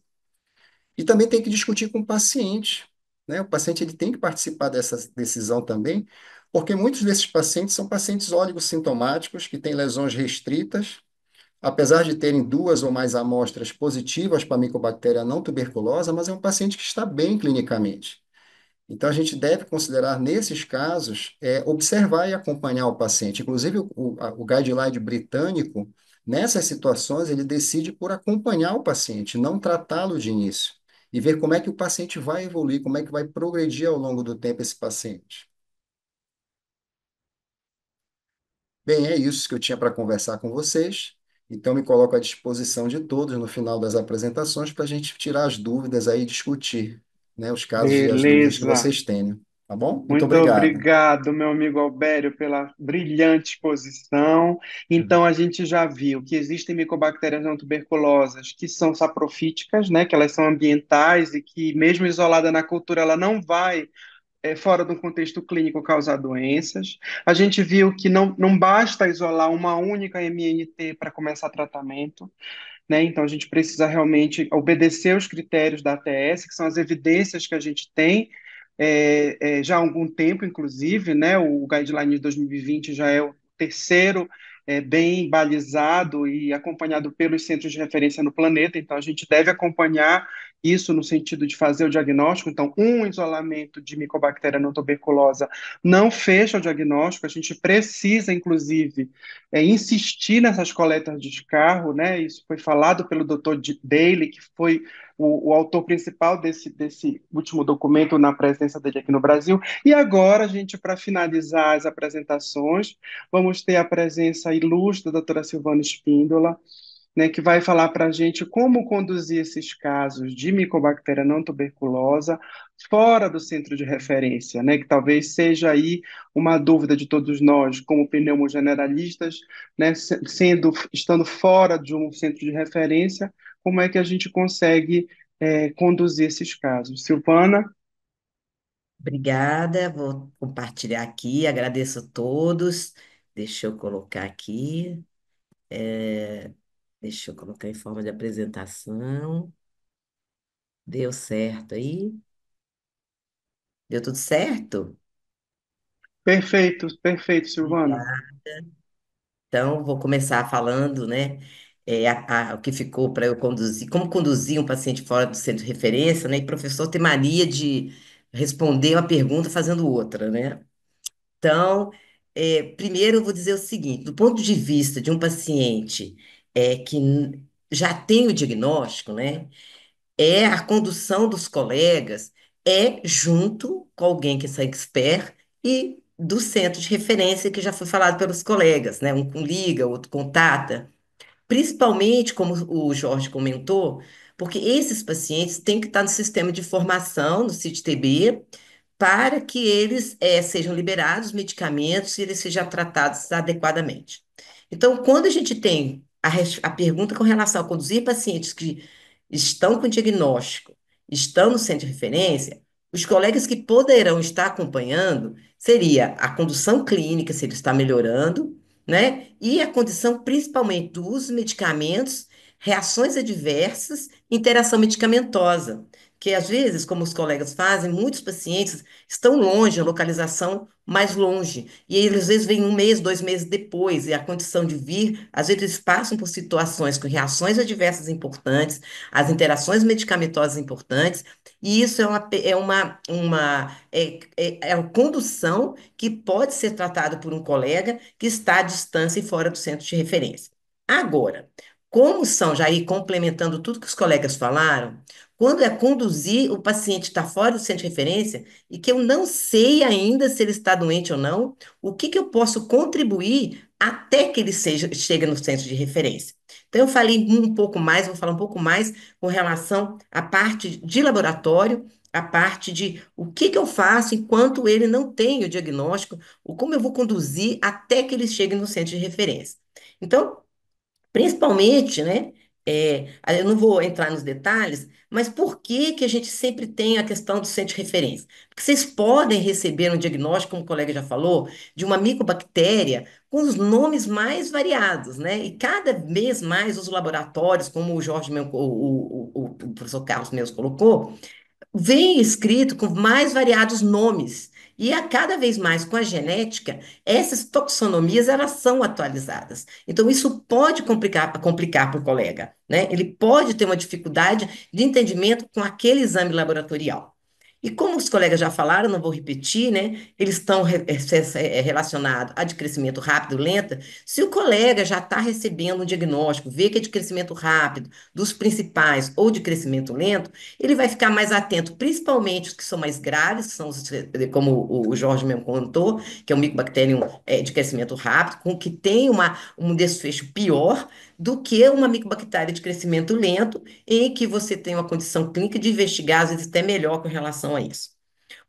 Speaker 3: E também tem que discutir com o paciente, né? O paciente ele tem que participar dessa decisão também, porque muitos desses pacientes são pacientes oligossintomáticos, que têm lesões restritas, apesar de terem duas ou mais amostras positivas para micobactéria não tuberculosa, mas é um paciente que está bem clinicamente. Então, a gente deve considerar, nesses casos, é, observar e acompanhar o paciente. Inclusive, o, o, o guideline britânico, nessas situações, ele decide por acompanhar o paciente, não tratá-lo de início, e ver como é que o paciente vai evoluir, como é que vai progredir ao longo do tempo esse paciente. Bem, é isso que eu tinha para conversar com vocês. Então, me coloco à disposição de todos no final das apresentações para a gente tirar as dúvidas aí e discutir né, os casos e as dúvidas que vocês têm, Tá bom? Muito Muito obrigado.
Speaker 1: obrigado, meu amigo Albério, pela brilhante exposição. Então, a gente já viu que existem micobactérias não tuberculosas que são saprofíticas, né? Que elas são ambientais e que, mesmo isolada na cultura, ela não vai é, fora do contexto clínico causar doenças. A gente viu que não, não basta isolar uma única MNT para começar tratamento né? Então a gente precisa realmente obedecer os critérios da ATS, que são as evidências que a gente tem é, é, já há algum tempo, inclusive, né? O guideline de 2020 já é o terceiro é, bem balizado e acompanhado pelos centros de referência no planeta. Então a gente deve acompanhar isso no sentido de fazer o diagnóstico. Então, um isolamento de micobactéria não tuberculosa não fecha o diagnóstico. A gente precisa, inclusive, é, insistir nessas coletas de carro, né? Isso foi falado pelo Dr. Daly, que foi o, o, autor principal desse, desse último documento na presença dele aqui no Brasil. E agora, gente, para finalizar as apresentações, vamos ter a presença ilustre da doutora Silvana Espíndola né, que vai falar para a gente como conduzir esses casos de micobactéria não tuberculosa fora do centro de referência, né, que talvez seja aí uma dúvida de todos nós, como pneumogeneralistas, né, sendo, estando fora de um centro de referência, como é que a gente consegue é, conduzir esses casos. Silvana?
Speaker 4: Obrigada, vou compartilhar aqui, agradeço a todos. Deixa eu colocar aqui. É... Deixa eu colocar em forma de apresentação. Deu certo aí? Deu tudo certo? Perfeito, perfeito, Silvana. Então, vou começar falando, né? é, a- a- o que ficou para eu conduzir, como conduzir um paciente fora do centro de referência, né? E professor tem mania de responder uma pergunta fazendo outra, né? Então, é, primeiro eu vou dizer o seguinte: do ponto de vista de um paciente é, que já tem o diagnóstico, né? É a condução dos colegas, é junto com alguém que é expert e do centro de referência que já foi falado pelos colegas, né? Um liga, outro contata. Principalmente, como o Jorge comentou, porque esses pacientes têm que estar no sistema de formação, no cit para que eles é, sejam liberados os medicamentos e eles sejam tratados adequadamente. Então, quando a gente tem a, a pergunta com relação a conduzir pacientes que estão com diagnóstico, estão no centro de referência, os colegas que poderão estar acompanhando seria a condução clínica, se ele está melhorando, né? E a condição principalmente do uso de medicamentos, reações adversas, interação medicamentosa que às vezes, como os colegas fazem, muitos pacientes estão longe, a localização mais longe, e eles, às vezes vêm um mês, dois meses depois, e a condição de vir, às vezes eles passam por situações com reações adversas importantes, as interações medicamentosas importantes, e isso é uma, é uma, uma, é, é, é uma condução que pode ser tratada por um colega que está à distância e fora do centro de referência. Agora, como são, já aí complementando tudo que os colegas falaram, quando é conduzir o paciente está fora do centro de referência e que eu não sei ainda se ele está doente ou não, o que, que eu posso contribuir até que ele seja, chegue no centro de referência. Então, eu falei um pouco mais, vou falar um pouco mais com relação à parte de laboratório, a parte de o que, que eu faço enquanto ele não tem o diagnóstico, ou como eu vou conduzir até que ele chegue no centro de referência. Então, Principalmente, né? É, eu não vou entrar nos detalhes, mas por que que a gente sempre tem a questão do centro de referência? Porque vocês podem receber um diagnóstico, como o colega já falou, de uma micobactéria com os nomes mais variados, né? E cada vez mais os laboratórios, como o Jorge, meu, o, o, o professor Carlos Meus colocou, vem escrito com mais variados nomes. E a cada vez mais com a genética, essas taxonomias elas são atualizadas. Então isso pode complicar complicar para o colega, né? Ele pode ter uma dificuldade de entendimento com aquele exame laboratorial. E como os colegas já falaram, não vou repetir, né? Eles estão re é, é, relacionados a de crescimento rápido, lenta. Se o colega já está recebendo um diagnóstico, vê que é de crescimento rápido, dos principais ou de crescimento lento, ele vai ficar mais atento, principalmente os que são mais graves, são os, como o Jorge mesmo contou, que é o micobacterium é, de crescimento rápido, com que tem uma, um desfecho pior, do que uma micobactéria de crescimento lento, em que você tem uma condição clínica de investigar, às vezes até melhor com relação a isso.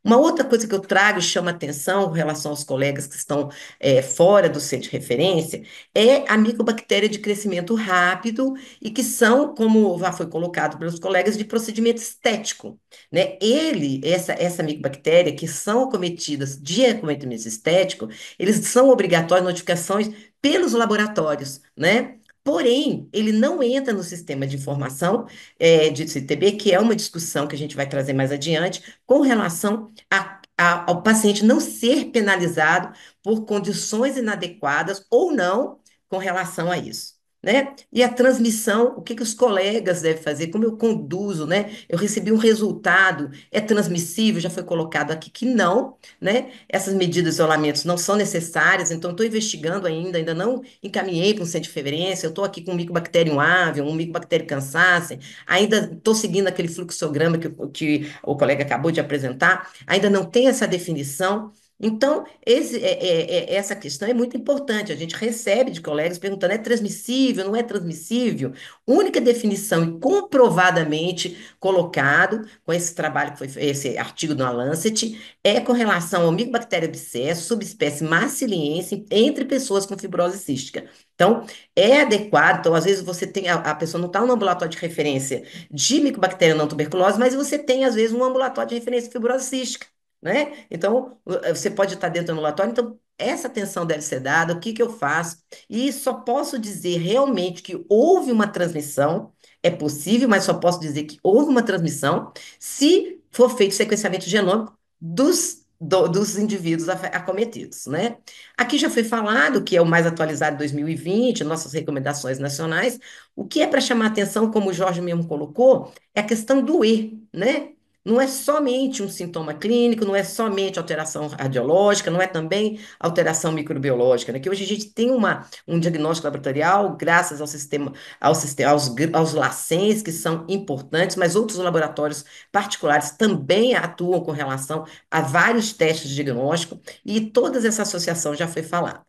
Speaker 4: Uma outra coisa que eu trago e chama atenção com relação aos colegas que estão é, fora do centro de referência é a micobactéria de crescimento rápido e que são, como já foi colocado pelos colegas, de procedimento estético. Né? Ele, essa, essa micobactéria que são acometidas de acometimento estético, eles são obrigatórios notificações pelos laboratórios, né? Porém, ele não entra no sistema de informação é, de CTB, que é uma discussão que a gente vai trazer mais adiante, com relação a, a, ao paciente não ser penalizado por condições inadequadas ou não com relação a isso né? E a transmissão, o que que os colegas devem fazer, como eu conduzo, né? Eu recebi um resultado, é transmissível, já foi colocado aqui que não, né? Essas medidas de isolamento não são necessárias, então estou investigando ainda, ainda não encaminhei para um centro de referência, eu estou aqui com um micobactério avium, um micobactério cansasse, ainda estou seguindo aquele fluxograma que, que o colega acabou de apresentar, ainda não tem essa definição, então, esse, é, é, é, essa questão é muito importante. A gente recebe de colegas perguntando: é transmissível, não é transmissível? Única definição e comprovadamente colocado com esse trabalho, que foi esse artigo na Lancet, é com relação ao micobactéria abscesso, subespécie marciliense, entre pessoas com fibrose cística. Então, é adequado. Então, às vezes você tem, a, a pessoa não está no ambulatório de referência de micobactéria não tuberculose, mas você tem, às vezes, um ambulatório de referência de fibrose cística né? Então, eh, você pode estar dentro do ambulatório, então essa atenção deve ser dada, o que que eu faço? E só posso dizer realmente que houve uma transmissão, é possível, mas só posso dizer que houve uma transmissão se for feito sequenciamento genômico dos do, dos indivíduos acometidos, né? Aqui já foi falado que é o mais atualizado 2020, nossas recomendações nacionais. O que é para chamar atenção, como o Jorge mesmo colocou, é a questão do E, né? Não é somente um sintoma clínico, não é somente alteração radiológica, não é também alteração microbiológica, né? Que hoje a gente tem uma, um diagnóstico laboratorial, graças ao sistema, ao sistema aos, aos LACENs, que são importantes, mas outros laboratórios particulares também atuam com relação a vários testes de diagnóstico, e todas essa associação já foi falada.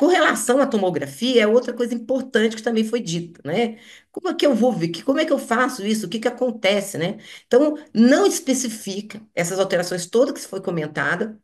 Speaker 4: Com relação à tomografia, é outra coisa importante que também foi dita, né? Como é que eu vou ver? Como é que eu faço isso? O que que acontece, né? Então, não especifica essas alterações todas que foi comentada,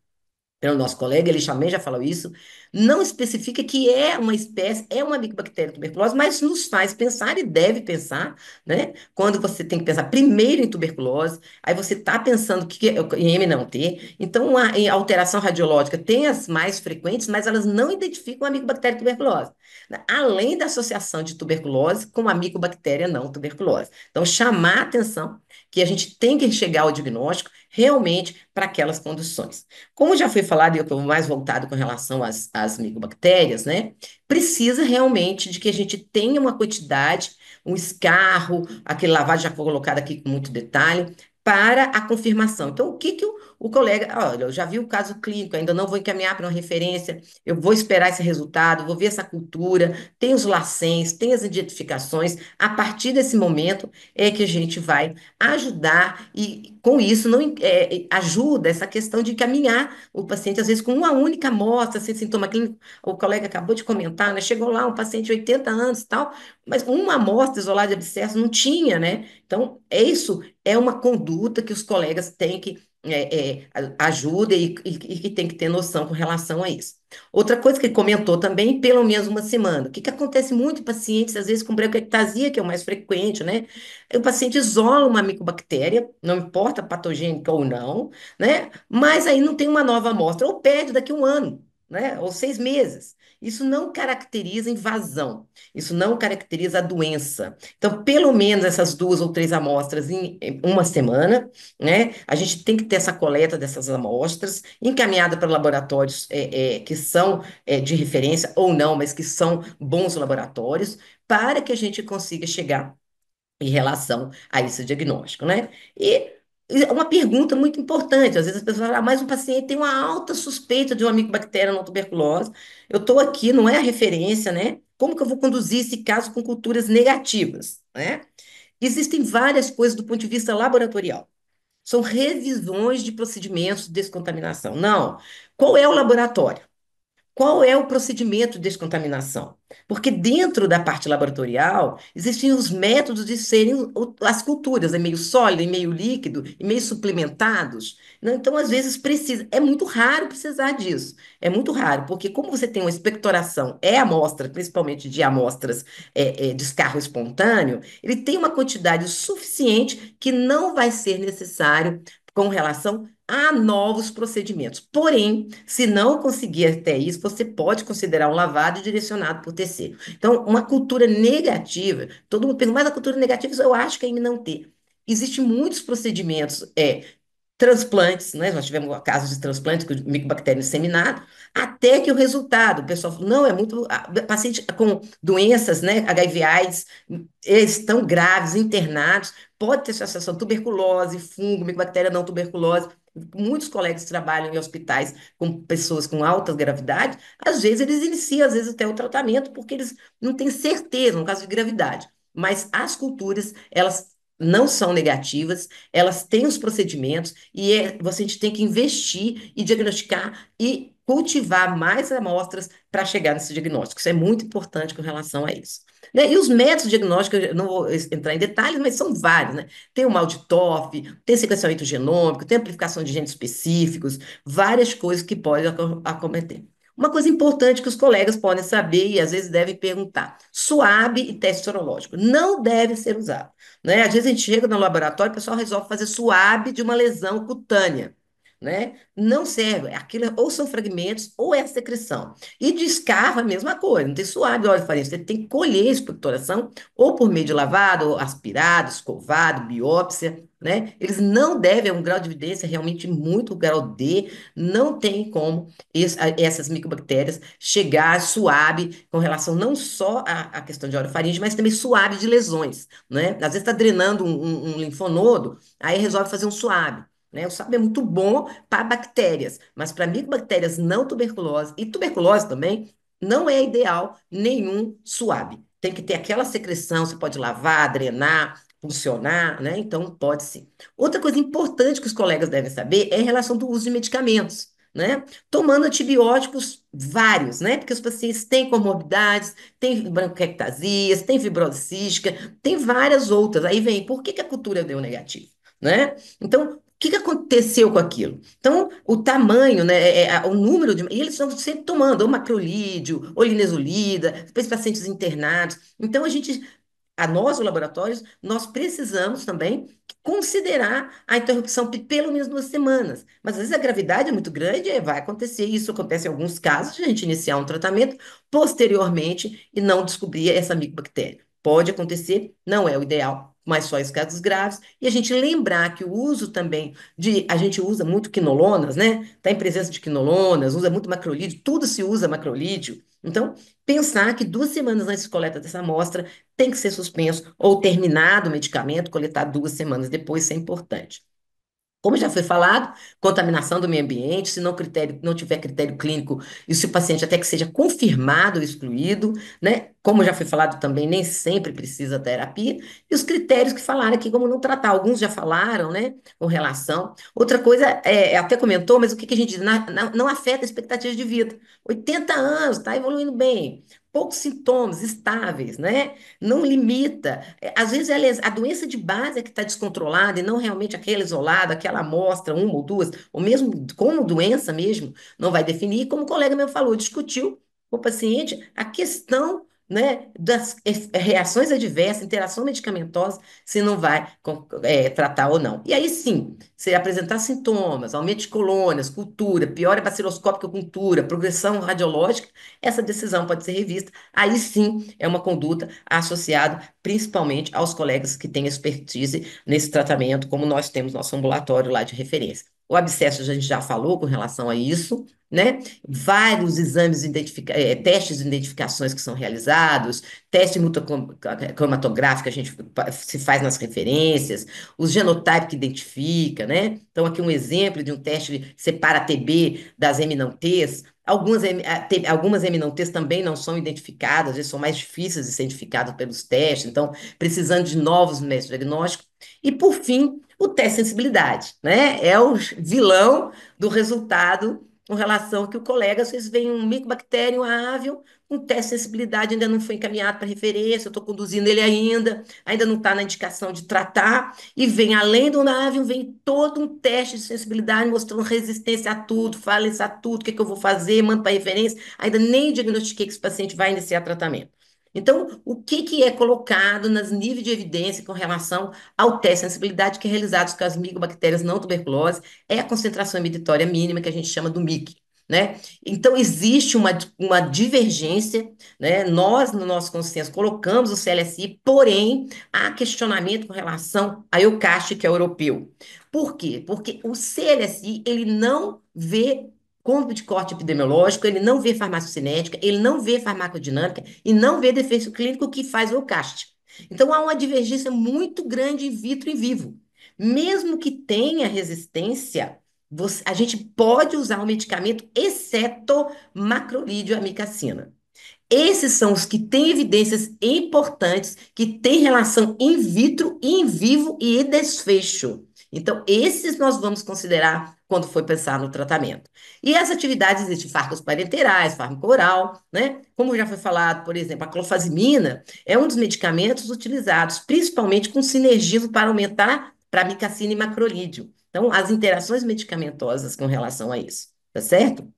Speaker 4: então, o nosso colega, ele também já falou isso, não especifica que é uma espécie, é uma micobactéria tuberculose, mas nos faz pensar e deve pensar, né? Quando você tem que pensar primeiro em tuberculose, aí você está pensando que é, em ter então a, a, alteração radiológica tem as mais frequentes, mas elas não identificam a micobactéria tuberculose, né? além da associação de tuberculose com a micobactéria não tuberculose. Então, chamar a atenção que a gente tem que chegar ao diagnóstico realmente para aquelas condições. Como já foi falado, e eu estou mais voltado com relação às, às micobactérias, né? Precisa realmente de que a gente tenha uma quantidade, um escarro, aquele lavado já foi colocado aqui com muito detalhe, para a confirmação. Então, o que, que o, o colega, olha, eu já vi o caso clínico, ainda não vou encaminhar para uma referência, eu vou esperar esse resultado, vou ver essa cultura, tem os lacens, tem as identificações. A partir desse momento é que a gente vai ajudar e com isso não é, ajuda essa questão de encaminhar o paciente às vezes com uma única amostra, sem sintoma clínico. O colega acabou de comentar, né? Chegou lá um paciente de 80 anos e tal, mas uma amostra isolada de abscesso não tinha, né? Então, é isso é uma conduta que os colegas têm que é, é, ajuda e, e, que tem que ter noção com relação a isso. Outra coisa que ele comentou também, pelo menos uma semana, o que, que acontece muito em pacientes, às vezes com breucectasia, que é o mais frequente, né? O paciente isola uma micobactéria, não importa patogênica ou não, né? Mas aí não tem uma nova amostra, ou perde daqui a um ano, né? Ou seis meses. Isso não caracteriza invasão, isso não caracteriza a doença. Então, pelo menos essas duas ou três amostras em uma semana, né? A gente tem que ter essa coleta dessas amostras encaminhada para laboratórios é, é, que são é, de referência ou não, mas que são bons laboratórios, para que a gente consiga chegar em relação a esse diagnóstico, né? E é uma pergunta muito importante. Às vezes as pessoas falam, ah, mas um paciente tem uma alta suspeita de uma micobactéria na tuberculose Eu estou aqui, não é a referência, né? Como que eu vou conduzir esse caso com culturas negativas, né? Existem várias coisas do ponto de vista laboratorial. São revisões de procedimentos de descontaminação. Não. Qual é o laboratório? Qual é o procedimento de descontaminação? Porque dentro da parte laboratorial existem os métodos de serem as culturas, em é meio sólido, em é meio líquido, e é meio suplementados. Né? Então, às vezes, precisa. É muito raro precisar disso. É muito raro, porque como você tem uma expectoração, é amostra, principalmente de amostras é, é, descarro espontâneo, ele tem uma quantidade suficiente que não vai ser necessário com relação a novos procedimentos. Porém, se não conseguir até isso, você pode considerar um lavado direcionado por terceiro. Então, uma cultura negativa, todo mundo pergunta, mas a cultura negativa eu acho que ainda é não ter. Existem muitos procedimentos, é, transplantes, né? Nós tivemos casos de transplantes com micobactéria inseminado, até que o resultado, o pessoal falou, não, é muito. Paciente com doenças, né? HIV AIDS, eles estão graves, internados, pode ter associação tuberculose, fungo, micobactéria não tuberculose muitos colegas trabalham em hospitais com pessoas com alta gravidade, às vezes eles iniciam, às vezes até o tratamento, porque eles não têm certeza no caso de gravidade. Mas as culturas, elas não são negativas, elas têm os procedimentos e é, você, a gente tem que investir e diagnosticar e cultivar mais amostras para chegar nesse diagnóstico. Isso é muito importante com relação a isso. Né? E os métodos diagnósticos, eu não vou entrar em detalhes, mas são vários. Né? Tem o mal de TOF, tem sequenciamento genômico, tem amplificação de genes específicos, várias coisas que podem acometer. Uma coisa importante que os colegas podem saber e às vezes devem perguntar: suave e teste sorológico não deve ser usado. Né? Às vezes a gente chega no laboratório, e o pessoal resolve fazer suave de uma lesão cutânea né? Não serve. Aquilo é ou são fragmentos ou é secreção. E descarva a mesma coisa, não tem suave óleo farinha. Você tem que colher a expectoração, ou por meio de lavado, aspirado, escovado, biópsia, né? Eles não devem, é um grau de evidência realmente muito grau D, não tem como esse, essas micobactérias chegar suave com relação não só à, à questão de orofaringe, mas também suave de lesões, né? Às vezes está drenando um, um, um linfonodo, aí resolve fazer um suave. Né? O SAB é muito bom para bactérias, mas para micobactérias não tuberculose e tuberculose também, não é ideal nenhum suave. Tem que ter aquela secreção, você pode lavar, drenar, funcionar, né? Então, pode sim. Outra coisa importante que os colegas devem saber é em relação do uso de medicamentos. Né? Tomando antibióticos vários, né? Porque os pacientes têm comorbidades, têm branquectasias, têm fibrose cística, tem várias outras. Aí vem, por que, que a cultura deu negativo, né? Então, que, que aconteceu com aquilo? Então, o tamanho, né, é, é, o número de. E eles estão sempre tomando ou macrolídeo, ou linezolida, depois pacientes internados. Então, a gente, a nós, os laboratórios, nós precisamos também considerar a interrupção pelo menos duas semanas. Mas às vezes a gravidade é muito grande, é, vai acontecer. Isso acontece em alguns casos, de a gente iniciar um tratamento posteriormente e não descobrir essa micobactéria. Pode acontecer, não é o ideal, mas só em casos graves. E a gente lembrar que o uso também de. A gente usa muito quinolonas, né? Está em presença de quinolonas, usa muito macrolídeo, tudo se usa macrolídeo. Então, pensar que duas semanas antes de coleta dessa amostra tem que ser suspenso ou terminado o medicamento, coletar duas semanas depois, isso é importante. Como já foi falado, contaminação do meio ambiente, se não, critério, não tiver critério clínico e se o paciente até que seja confirmado ou excluído, né? Como já foi falado também, nem sempre precisa terapia. E os critérios que falaram aqui, como não tratar, alguns já falaram, né? Com relação. Outra coisa, é, é até comentou, mas o que, que a gente diz? não, não afeta a expectativa de vida. 80 anos, está evoluindo bem poucos sintomas, estáveis, né? Não limita. É, às vezes ela, é, a doença de base é que está descontrolada e não realmente aquela isolada, aquela amostra, uma ou duas, ou mesmo como doença mesmo, não vai definir. Como o colega meu falou, discutiu com o paciente a questão né, das é, reações adversas, interação medicamentosa, se não vai é, tratar ou não. E aí sim, se apresentar sintomas, aumento de colônias, cultura, piora baciloscópica cultura, progressão radiológica, essa decisão pode ser revista. Aí sim é uma conduta associada principalmente aos colegas que têm expertise nesse tratamento, como nós temos nosso ambulatório lá de referência. O abscesso a gente já falou com relação a isso, né? Vários exames, identific... é, eh, testes de identificações que são realizados, teste cromatográfico a gente se faz nas referências, os genotipos que identifica, né? Então, aqui um exemplo de um teste que separa TB das M não Ts. Algumas, algumas M não Ts também não são identificadas, às vezes são mais difíceis de ser identificadas pelos testes, então, precisando de novos métodos diagnósticos. E, por fim, o teste de sensibilidade, né? É o vilão do resultado com relação ao que o colega, às vezes vem um micobactério ávio, um teste de sensibilidade ainda não foi encaminhado para referência, eu estou conduzindo ele ainda, ainda não está na indicação de tratar, e vem além do ávio vem todo um teste de sensibilidade mostrando resistência a tudo, falência a tudo, o que, é que eu vou fazer, mando para referência, ainda nem diagnostiquei que esse paciente vai iniciar tratamento. Então, o que, que é colocado nas níveis de evidência com relação ao teste de sensibilidade que é realizado com as micobactérias não tuberculose é a concentração emiditória mínima, que a gente chama do MIC. Né? Então, existe uma, uma divergência, né? nós, no nosso consenso, colocamos o CLSI, porém, há questionamento com relação ao EUCAST, que é europeu. Por quê? Porque o CLSI ele não vê com de corte epidemiológico, ele não vê farmacocinética, ele não vê farmacodinâmica e não vê defeito clínico que faz o CAST. Então há uma divergência muito grande in vitro e vivo. Mesmo que tenha resistência, você, a gente pode usar o medicamento, exceto macrolídeo amicacina. Esses são os que têm evidências importantes, que têm relação in vitro, in vivo e desfecho. Então, esses nós vamos considerar quando foi pensar no tratamento. E as atividades de fármacos parenterais, fármaco oral, né? Como já foi falado, por exemplo, a clofazimina é um dos medicamentos utilizados principalmente com sinergismo para aumentar tramicacina e macrolídeo. Então, as interações medicamentosas com relação a isso, tá certo?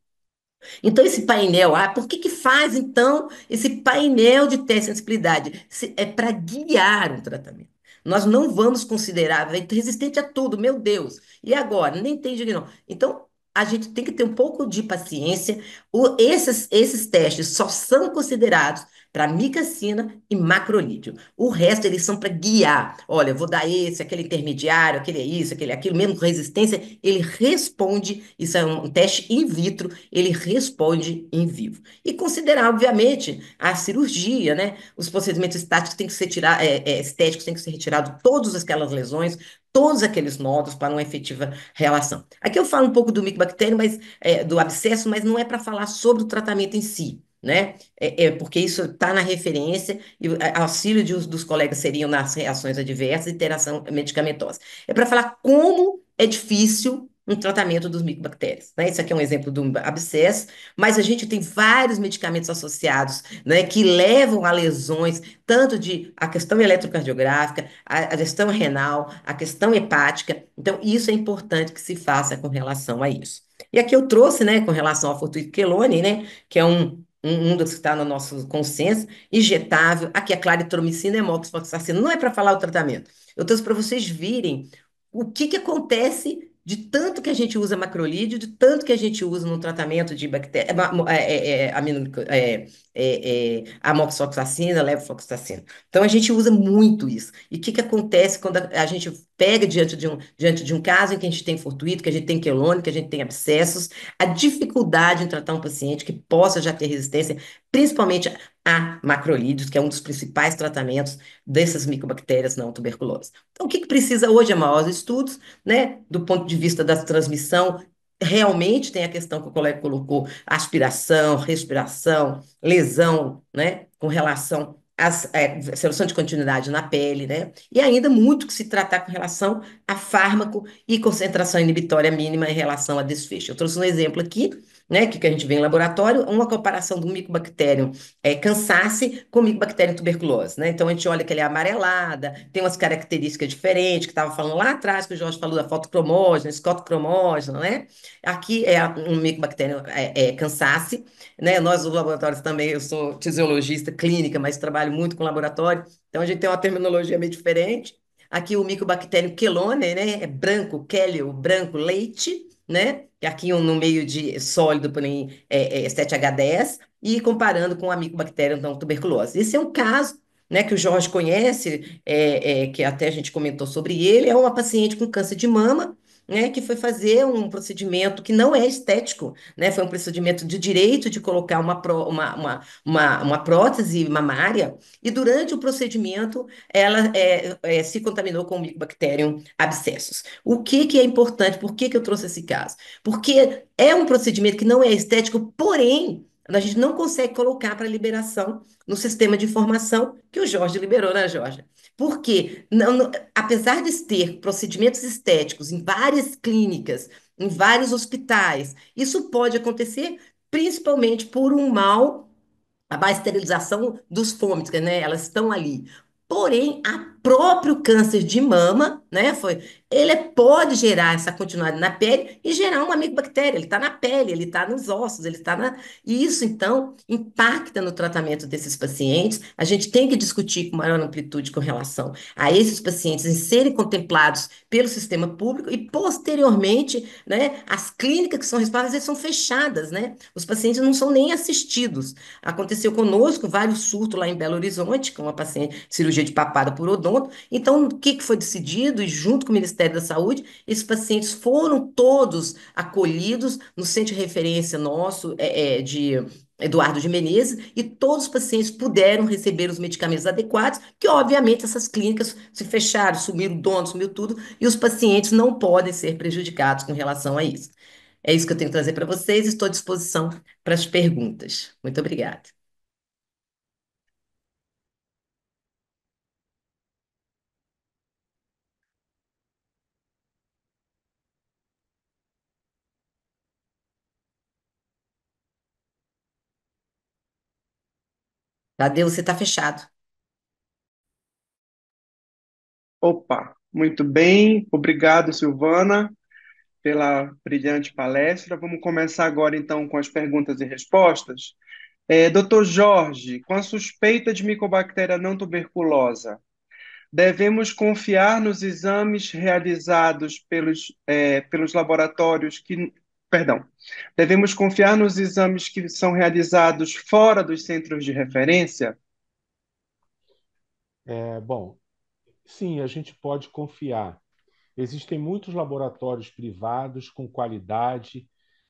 Speaker 4: Então, esse painel, ah, por que, que faz, então, esse painel de teste de sensibilidade? É para guiar um tratamento. Nós não vamos considerar, é resistente a tudo, meu Deus. E agora? Nem tem jeito não. Então, a gente tem que ter um pouco de paciência. O, esses, esses testes só são considerados para micacina e macrolídeo. O resto eles são para guiar. Olha, vou dar esse, aquele intermediário, aquele é isso, aquele é aquilo, mesmo com resistência, ele responde. Isso é um teste in vitro, ele responde em vivo. E considerar, obviamente, a cirurgia, né? Os procedimentos estáticos têm que ser tirados, é, é, estéticos têm que ser retirados todas aquelas lesões, todos aqueles nódulos para uma efetiva relação. Aqui eu falo um pouco do micobactério, mas é, do abscesso, mas não é para falar sobre o tratamento em si né? É, é porque isso está na referência e auxílio de, dos colegas seriam nas reações adversas e interação medicamentosa. É para falar como é difícil um tratamento dos micobactérias, né? Isso aqui é um exemplo do abscesso, mas a gente tem vários medicamentos associados, né, que levam a lesões, tanto de a questão eletrocardiográfica, a, a questão renal, a questão hepática. Então, isso é importante que se faça com relação a isso. E aqui eu trouxe, né, com relação ao fortuito quelone, né, que é um um, um dos que está no nosso consenso, injetável, aqui é claritromicina e é moxifloxacina, não é para falar o tratamento. Eu trouxe para vocês virem o que, que acontece de tanto que a gente usa macrolídeo, de tanto que a gente usa no tratamento de bactéria, é, é, é, é, levofloxacina. Então, a gente usa muito isso. E o que, que acontece quando a, a, gente pega diante de, um, diante de um caso em que a gente tem fortuito, que a gente tem quelônio, que a gente tem abscessos, a dificuldade em tratar um paciente que possa já ter resistência, principalmente a macrolídeos, que é um dos principais tratamentos dessas micobactérias não tuberculosas. Então, o que, que precisa hoje, é Os estudos, né, do ponto de vista da transmissão realmente tem a questão que o colega colocou, aspiração, respiração, lesão, né, com relação à é, solução de continuidade na pele, né, e ainda muito que se tratar com relação a fármaco e concentração inibitória mínima em relação a desfecho. Eu trouxe um exemplo aqui né, que, que a gente vê em laboratório, uma comparação do micobactério é, cansasse com micobactério tuberculose, né? Então a gente olha que ela é amarelada, tem umas características diferentes, que estava falando lá atrás, que o Jorge falou da fotocromógena, escotocromógena, né? Aqui é um micobactério é, é, cansasse, né? Nós, os laboratórios também, eu sou fisiologista clínica, mas trabalho muito com laboratório, então a gente tem uma terminologia meio diferente. Aqui o micobactério quelone, né? É branco, quelio, branco, leite né? Aqui um, no meio de sólido, porém é, é 7H10, e comparando com amicobactéria, então tuberculose. Esse é um caso né, que o Jorge conhece, é, é, que até a gente comentou sobre ele, é uma paciente com câncer de mama, né, que foi fazer um procedimento que não é estético, né, foi um procedimento de direito de colocar uma, uma, uma, uma, uma, prótese mamária, e durante o procedimento ela é, é, se contaminou com Mycobacterium abscessus. O que, que é importante? Por que, que eu trouxe esse caso? Porque é um procedimento que não é estético, porém então, a gente não consegue colocar para liberação no sistema de informação que o Jorge liberou, né, Jorge? Porque, não, não, apesar de ter procedimentos estéticos em várias clínicas, em vários hospitais, isso pode acontecer principalmente por um mal, a esterilização dos fômites, né? Elas estão ali. Porém, a próprio câncer de mama, né? Foi, ele pode gerar essa continuidade na pele e gerar uma micobactéria. Ele está na pele, ele está nos ossos, ele está na. E isso, então, impacta no tratamento desses pacientes. A gente tem que discutir com maior amplitude com relação a esses pacientes em serem contemplados pelo sistema público e, posteriormente, né, as clínicas que são responsáveis são fechadas, né? Os pacientes não são nem assistidos. Aconteceu conosco vários surtos lá em Belo Horizonte, com uma paciente cirurgia de papada por odonto ponto. Então, o que foi decidido, e junto com o Ministério da Saúde, esses pacientes foram todos acolhidos no centro de referência nosso é, é, de Eduardo de Menezes, e todos os pacientes puderam receber os medicamentos adequados, que obviamente essas clínicas se fecharam, sumiram o dono, sumiu tudo, e os pacientes não podem ser prejudicados com relação a isso. É isso que eu tenho que trazer para vocês, estou à disposição para as perguntas. Muito obrigada. Tadeu, você está fechado.
Speaker 1: Opa, muito bem. Obrigado, Silvana, pela brilhante palestra. Vamos começar agora, então, com as perguntas e respostas. É, Dr. Jorge, com a suspeita de micobactéria não tuberculosa, devemos confiar nos exames realizados pelos, é, pelos laboratórios que perdão. Devemos confiar nos exames que são realizados fora dos centros de referência?
Speaker 2: É, bom, sim, a gente pode confiar. Existem muitos laboratórios privados com qualidade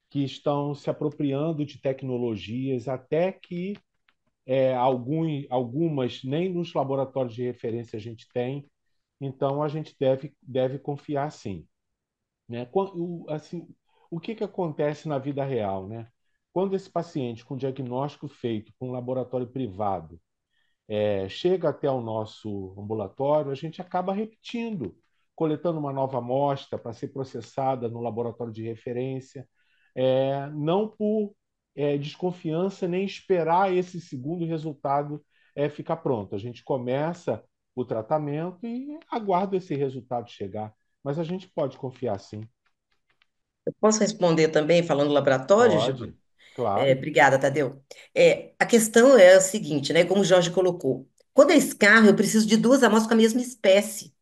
Speaker 2: que estão se apropriando de tecnologias, até que é, algum, algumas nem nos laboratórios de referência a gente tem. Então, a gente deve, deve confiar sim. Né? Assim, o que, que acontece na vida real, né? Quando esse paciente com diagnóstico feito com um laboratório privado é, chega até o nosso ambulatório, a gente acaba repetindo, coletando uma nova amostra para ser processada no laboratório de referência, é, não por é, desconfiança nem esperar esse segundo resultado é, ficar pronto. A gente começa o tratamento e aguarda
Speaker 4: esse resultado chegar, mas a gente pode confiar sim posso responder também falando laboratório, Pode, claro. É, obrigada, Tadeu. É, a questão é a seguinte, né? Como o Jorge colocou, quando é escarro, eu preciso de duas amostras com a mesma espécie,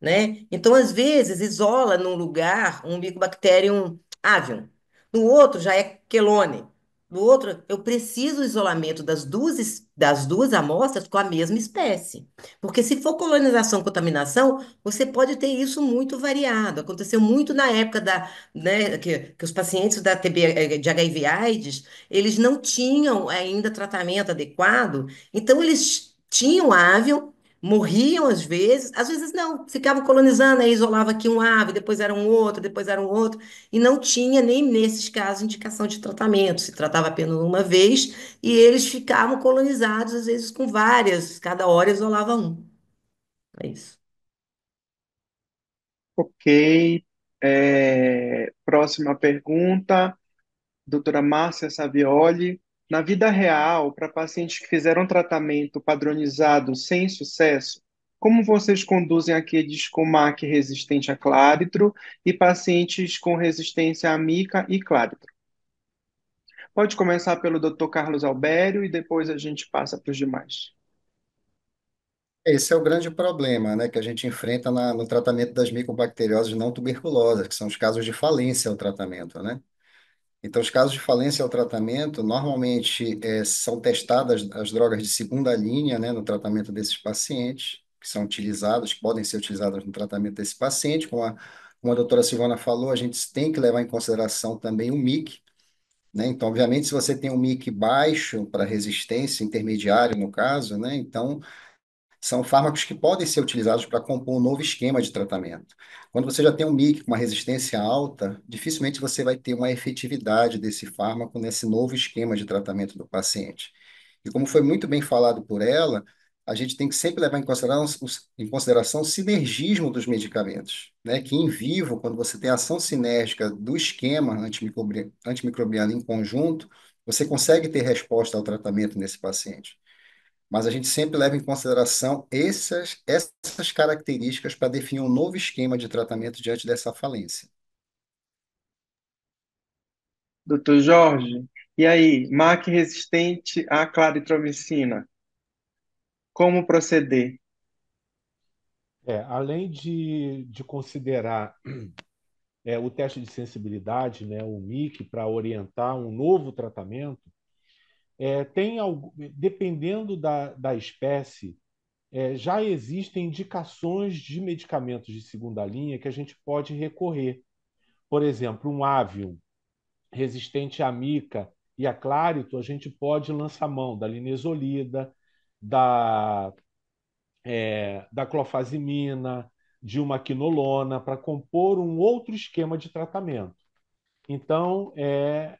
Speaker 4: né? Então, às vezes, isola num lugar um Mycobacterium avium, no outro já é quelone. No outro, eu preciso o isolamento das duas, das duas amostras com a mesma espécie. Porque se for colonização, contaminação, você pode ter isso muito variado. Aconteceu muito na época da, né, que, que os pacientes da TB, eh, de HIV AIDS, eles não tinham ainda tratamento adequado, então eles tinham ávion, morriam às vezes, às vezes não, ficavam colonizando, aí isolava aqui um ave, depois era um outro, depois era um outro, e não tinha nem nesses casos indicação de tratamento, se tratava apenas uma vez, e eles ficavam colonizados, às vezes com várias, cada hora isolava um. É isso.
Speaker 1: Ok. É, próxima pergunta, doutora Márcia Savioli. Na vida real, para pacientes que fizeram tratamento padronizado sem sucesso, como vocês conduzem aqueles com MAC resistente a cláritro e pacientes com resistência a mica e cláritro? Pode começar pelo Dr. Carlos Albério e depois a gente
Speaker 3: passa para os demais. Esse é o grande problema, né, que a gente enfrenta na, no tratamento das micobacterioses não tuberculosas, que são os casos de falência ao tratamento, né? Então, os casos de falência ao tratamento, normalmente é, são testadas as drogas de segunda linha, né, no tratamento desses pacientes, que são utilizadas, que podem ser utilizadas no tratamento desse paciente. Como a, como a doutora Silvana falou, a gente tem que levar em consideração também o MIC. Né? Então, obviamente, se você tem um MIC baixo para resistência, intermediário no caso, né, então são fármacos que podem ser utilizados para compor um novo esquema de tratamento. Quando você já tem um MIC com uma resistência alta, dificilmente você vai ter uma efetividade desse fármaco nesse novo esquema de tratamento do paciente. E como foi muito bem falado por ela, a gente tem que sempre levar em consideração, em consideração o sinergismo dos medicamentos, né? que em vivo, quando você tem ação sinérgica do esquema antimicrobiano, antimicrobiano em conjunto, você consegue ter resposta ao tratamento nesse paciente mas a gente sempre leva em consideração essas, essas características para definir um novo esquema de tratamento diante dessa falência.
Speaker 1: Doutor Jorge, e aí, MAC resistente à claritromicina, como proceder?
Speaker 2: É, além de, de considerar é, o teste de sensibilidade, né, o MIC, para orientar um novo tratamento, é, tem dependendo da, da espécie, é, já existem indicações de medicamentos de segunda linha que a gente pode recorrer. Por exemplo, um ávio resistente à mica e a clarito, a gente pode lançar mão da linezolida, da, é, da clofazimina, de uma quinolona, para compor um outro esquema de tratamento. Então, é,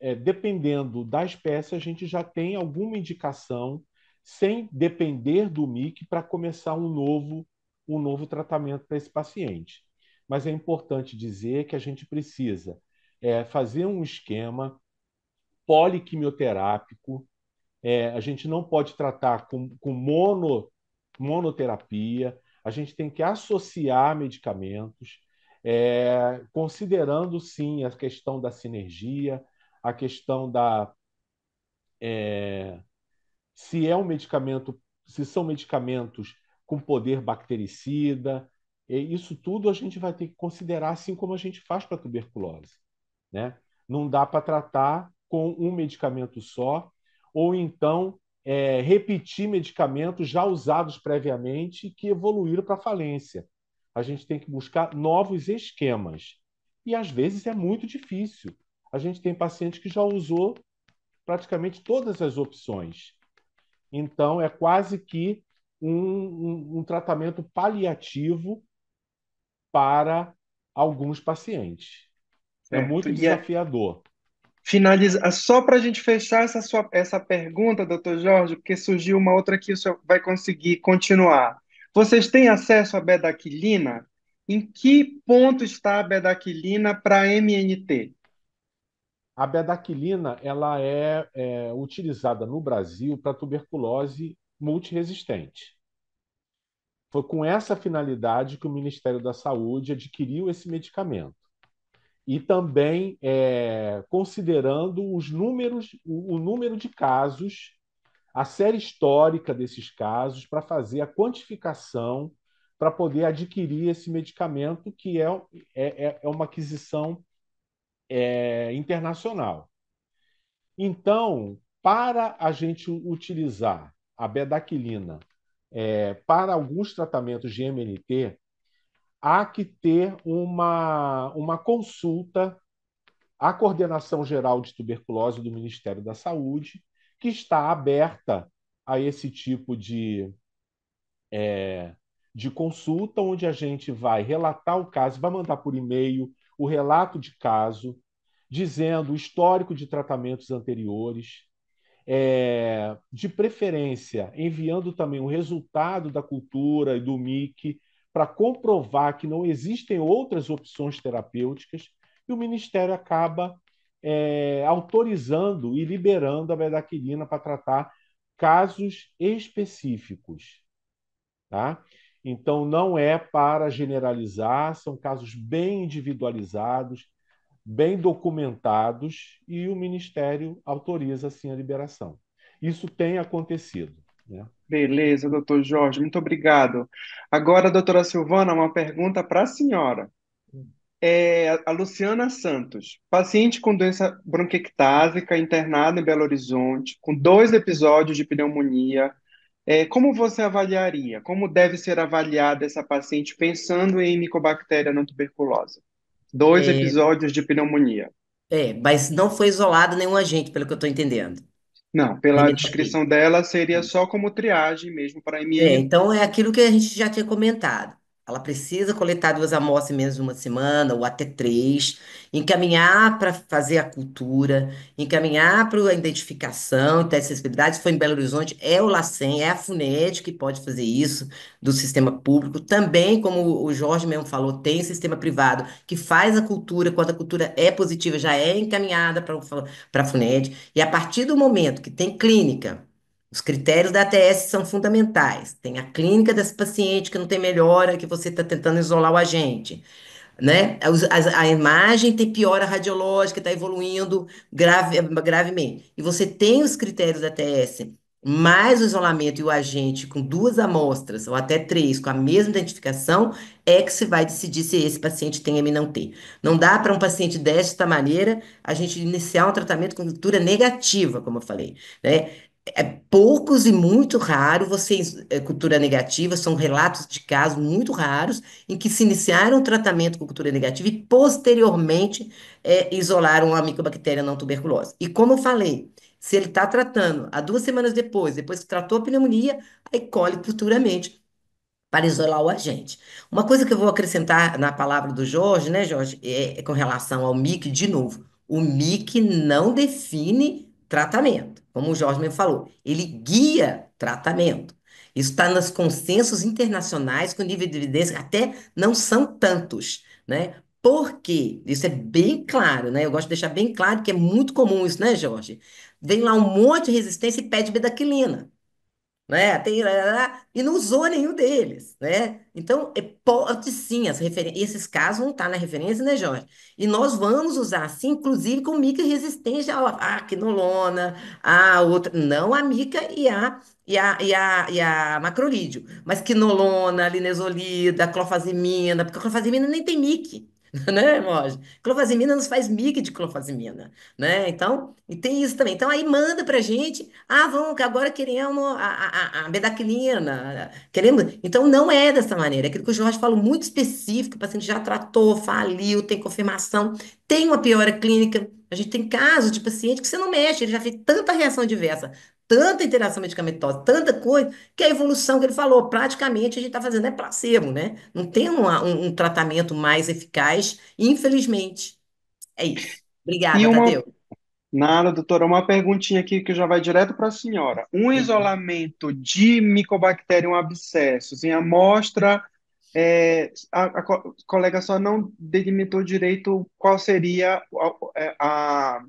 Speaker 2: é, dependendo da espécie, a gente já tem alguma indicação, sem depender do MIC, para começar um novo, um novo tratamento para esse paciente. Mas é importante dizer que a gente precisa é, fazer um esquema poliquimioterápico, é, a gente não pode tratar com, com mono, monoterapia, a gente tem que associar medicamentos, é, considerando sim a questão da sinergia, a questão da é, se é um medicamento, se são medicamentos com poder bactericida, isso tudo a gente vai ter que considerar, assim como a gente faz para tuberculose, né? Não dá para tratar com um medicamento só, ou então é, repetir medicamentos já usados previamente que evoluíram para falência. A gente tem que buscar novos esquemas. E às vezes é muito difícil a gente tem paciente que já usou praticamente todas as opções. Então, é quase que um, um, um tratamento paliativo
Speaker 1: para alguns pacientes. É certo. É muito desafiador. Finaliza, ah, só para a gente fechar essa, sua, essa pergunta, doutor Jorge, porque surgiu uma outra que o senhor vai conseguir continuar. Vocês têm acesso à bedaquilina? Em que ponto está a bedaquilina para MNT?
Speaker 2: A bedaquilina ela é, é utilizada no Brasil para tuberculose multiresistente. Foi com essa finalidade que o Ministério da Saúde adquiriu esse medicamento. E também é, considerando os números, o, o número de casos, a série histórica desses casos, para fazer a quantificação para poder adquirir esse medicamento, que é, é, é uma aquisição é, internacional. Então, para a gente utilizar a bedaquilina é, para alguns tratamentos de MNT, há que ter uma, uma consulta à Coordenação Geral de Tuberculose do Ministério da Saúde, que está aberta a esse tipo de, é, de consulta, onde a gente vai relatar o caso, vai mandar por e-mail, o relato de caso, dizendo o histórico de tratamentos anteriores, é, de preferência enviando também o resultado da cultura e do MIC para comprovar que não existem outras opções terapêuticas, e o Ministério acaba é, autorizando e liberando a bedaquilina para tratar casos específicos. Tá? Então, não é para generalizar, são casos bem individualizados, bem documentados, e o Ministério autoriza, sim, a liberação. Isso tem acontecido.
Speaker 1: Né? Beleza, doutor Jorge, muito obrigado. Agora, doutora Silvana, uma pergunta para a senhora. Hum. É a Luciana Santos, paciente com doença bronquiectásica internada em Belo Horizonte, com dois episódios de pneumonia, é, como você avaliaria? Como deve ser avaliada essa paciente pensando em micobactéria não tuberculosa? Dois é... episódios de pneumonia. É,
Speaker 4: mas não foi isolado nenhum agente, pelo que eu estou entendendo.
Speaker 1: Não, pela descrição dela, seria só como triagem mesmo para ME. É, então
Speaker 4: é aquilo que a gente já tinha comentado. Ela precisa coletar duas amostras em menos de uma semana, ou até três, encaminhar para fazer a cultura, encaminhar para a identificação, testes então, de acessibilidade. Se for em Belo Horizonte, é o LACEN, é a FUNED que pode fazer isso, do sistema público. Também, como o Jorge mesmo falou, tem sistema privado que faz a cultura, quando a cultura é positiva, já é encaminhada para a FUNED. E a partir do momento que tem clínica, os critérios da ATS são fundamentais. Tem a clínica desse paciente que não tem melhora, que você está tentando isolar o agente. Né? A, a imagem tem piora radiológica, está evoluindo grave, gravemente. E você tem os critérios da ATS, mais o isolamento e o agente com duas amostras, ou até três, com a mesma identificação, é que se vai decidir se esse paciente tem M não tem. Não dá para um paciente desta maneira a gente iniciar um tratamento com cultura negativa, como eu falei. Né? é poucos e muito raro, vocês, é, cultura negativa, são relatos de casos muito raros em que se iniciaram o tratamento com cultura negativa e posteriormente é, isolaram a micobactéria não tuberculosa. E como eu falei, se ele está tratando há duas semanas depois, depois que tratou a pneumonia, aí colhe futuramente para isolar o agente. Uma coisa que eu vou acrescentar na palavra do Jorge, né, Jorge, é, é com relação ao MIC, de novo, o MIC não define tratamento como o Jorge mesmo falou, ele guia tratamento. Isso está nos consensos internacionais com nível de evidência, até não são tantos, né? Porque isso é bem claro, né? Eu gosto de deixar bem claro que é muito comum isso, né, Jorge? Vem lá um monte de resistência e pede bedaquilina né? Tem, e não usou nenhum deles, né? Então, é, pode sim, as referen- esses casos vão estar tá na referência, né, Jorge? E nós vamos usar, sim, inclusive com mica resistente à, quinolona, a outra, não a mica e a, e a, e a, e a macrolídeo, mas quinolona, linezolida, clofazimina, porque a clofazimina nem tem mica né, Moji? Clofazimina nos faz MIG de clofazimina, né? Então, e tem isso também. Então, aí manda pra gente, ah, vamos, que agora queremos a, a, a bedaquilina, queremos... Então, não é dessa maneira. É aquilo que o Jorge falou, muito específico, o paciente já tratou, faliu, tem confirmação, tem uma piora clínica, a gente tem casos de paciente que você não mexe, ele já fez tanta reação diversa tanta interação medicamentosa, tanta coisa, que a evolução que ele falou, praticamente a gente está fazendo é placebo, né? Não tem um, um, um, tratamento mais eficaz, infelizmente. É isso. Obrigada, e uma... Tadeu.
Speaker 1: Nada, doutora. Uma perguntinha aqui que já vai direto para a senhora. Um uhum. isolamento de Mycobacterium abscessus em amostra, é, a, a, colega só não delimitou direito qual seria é, a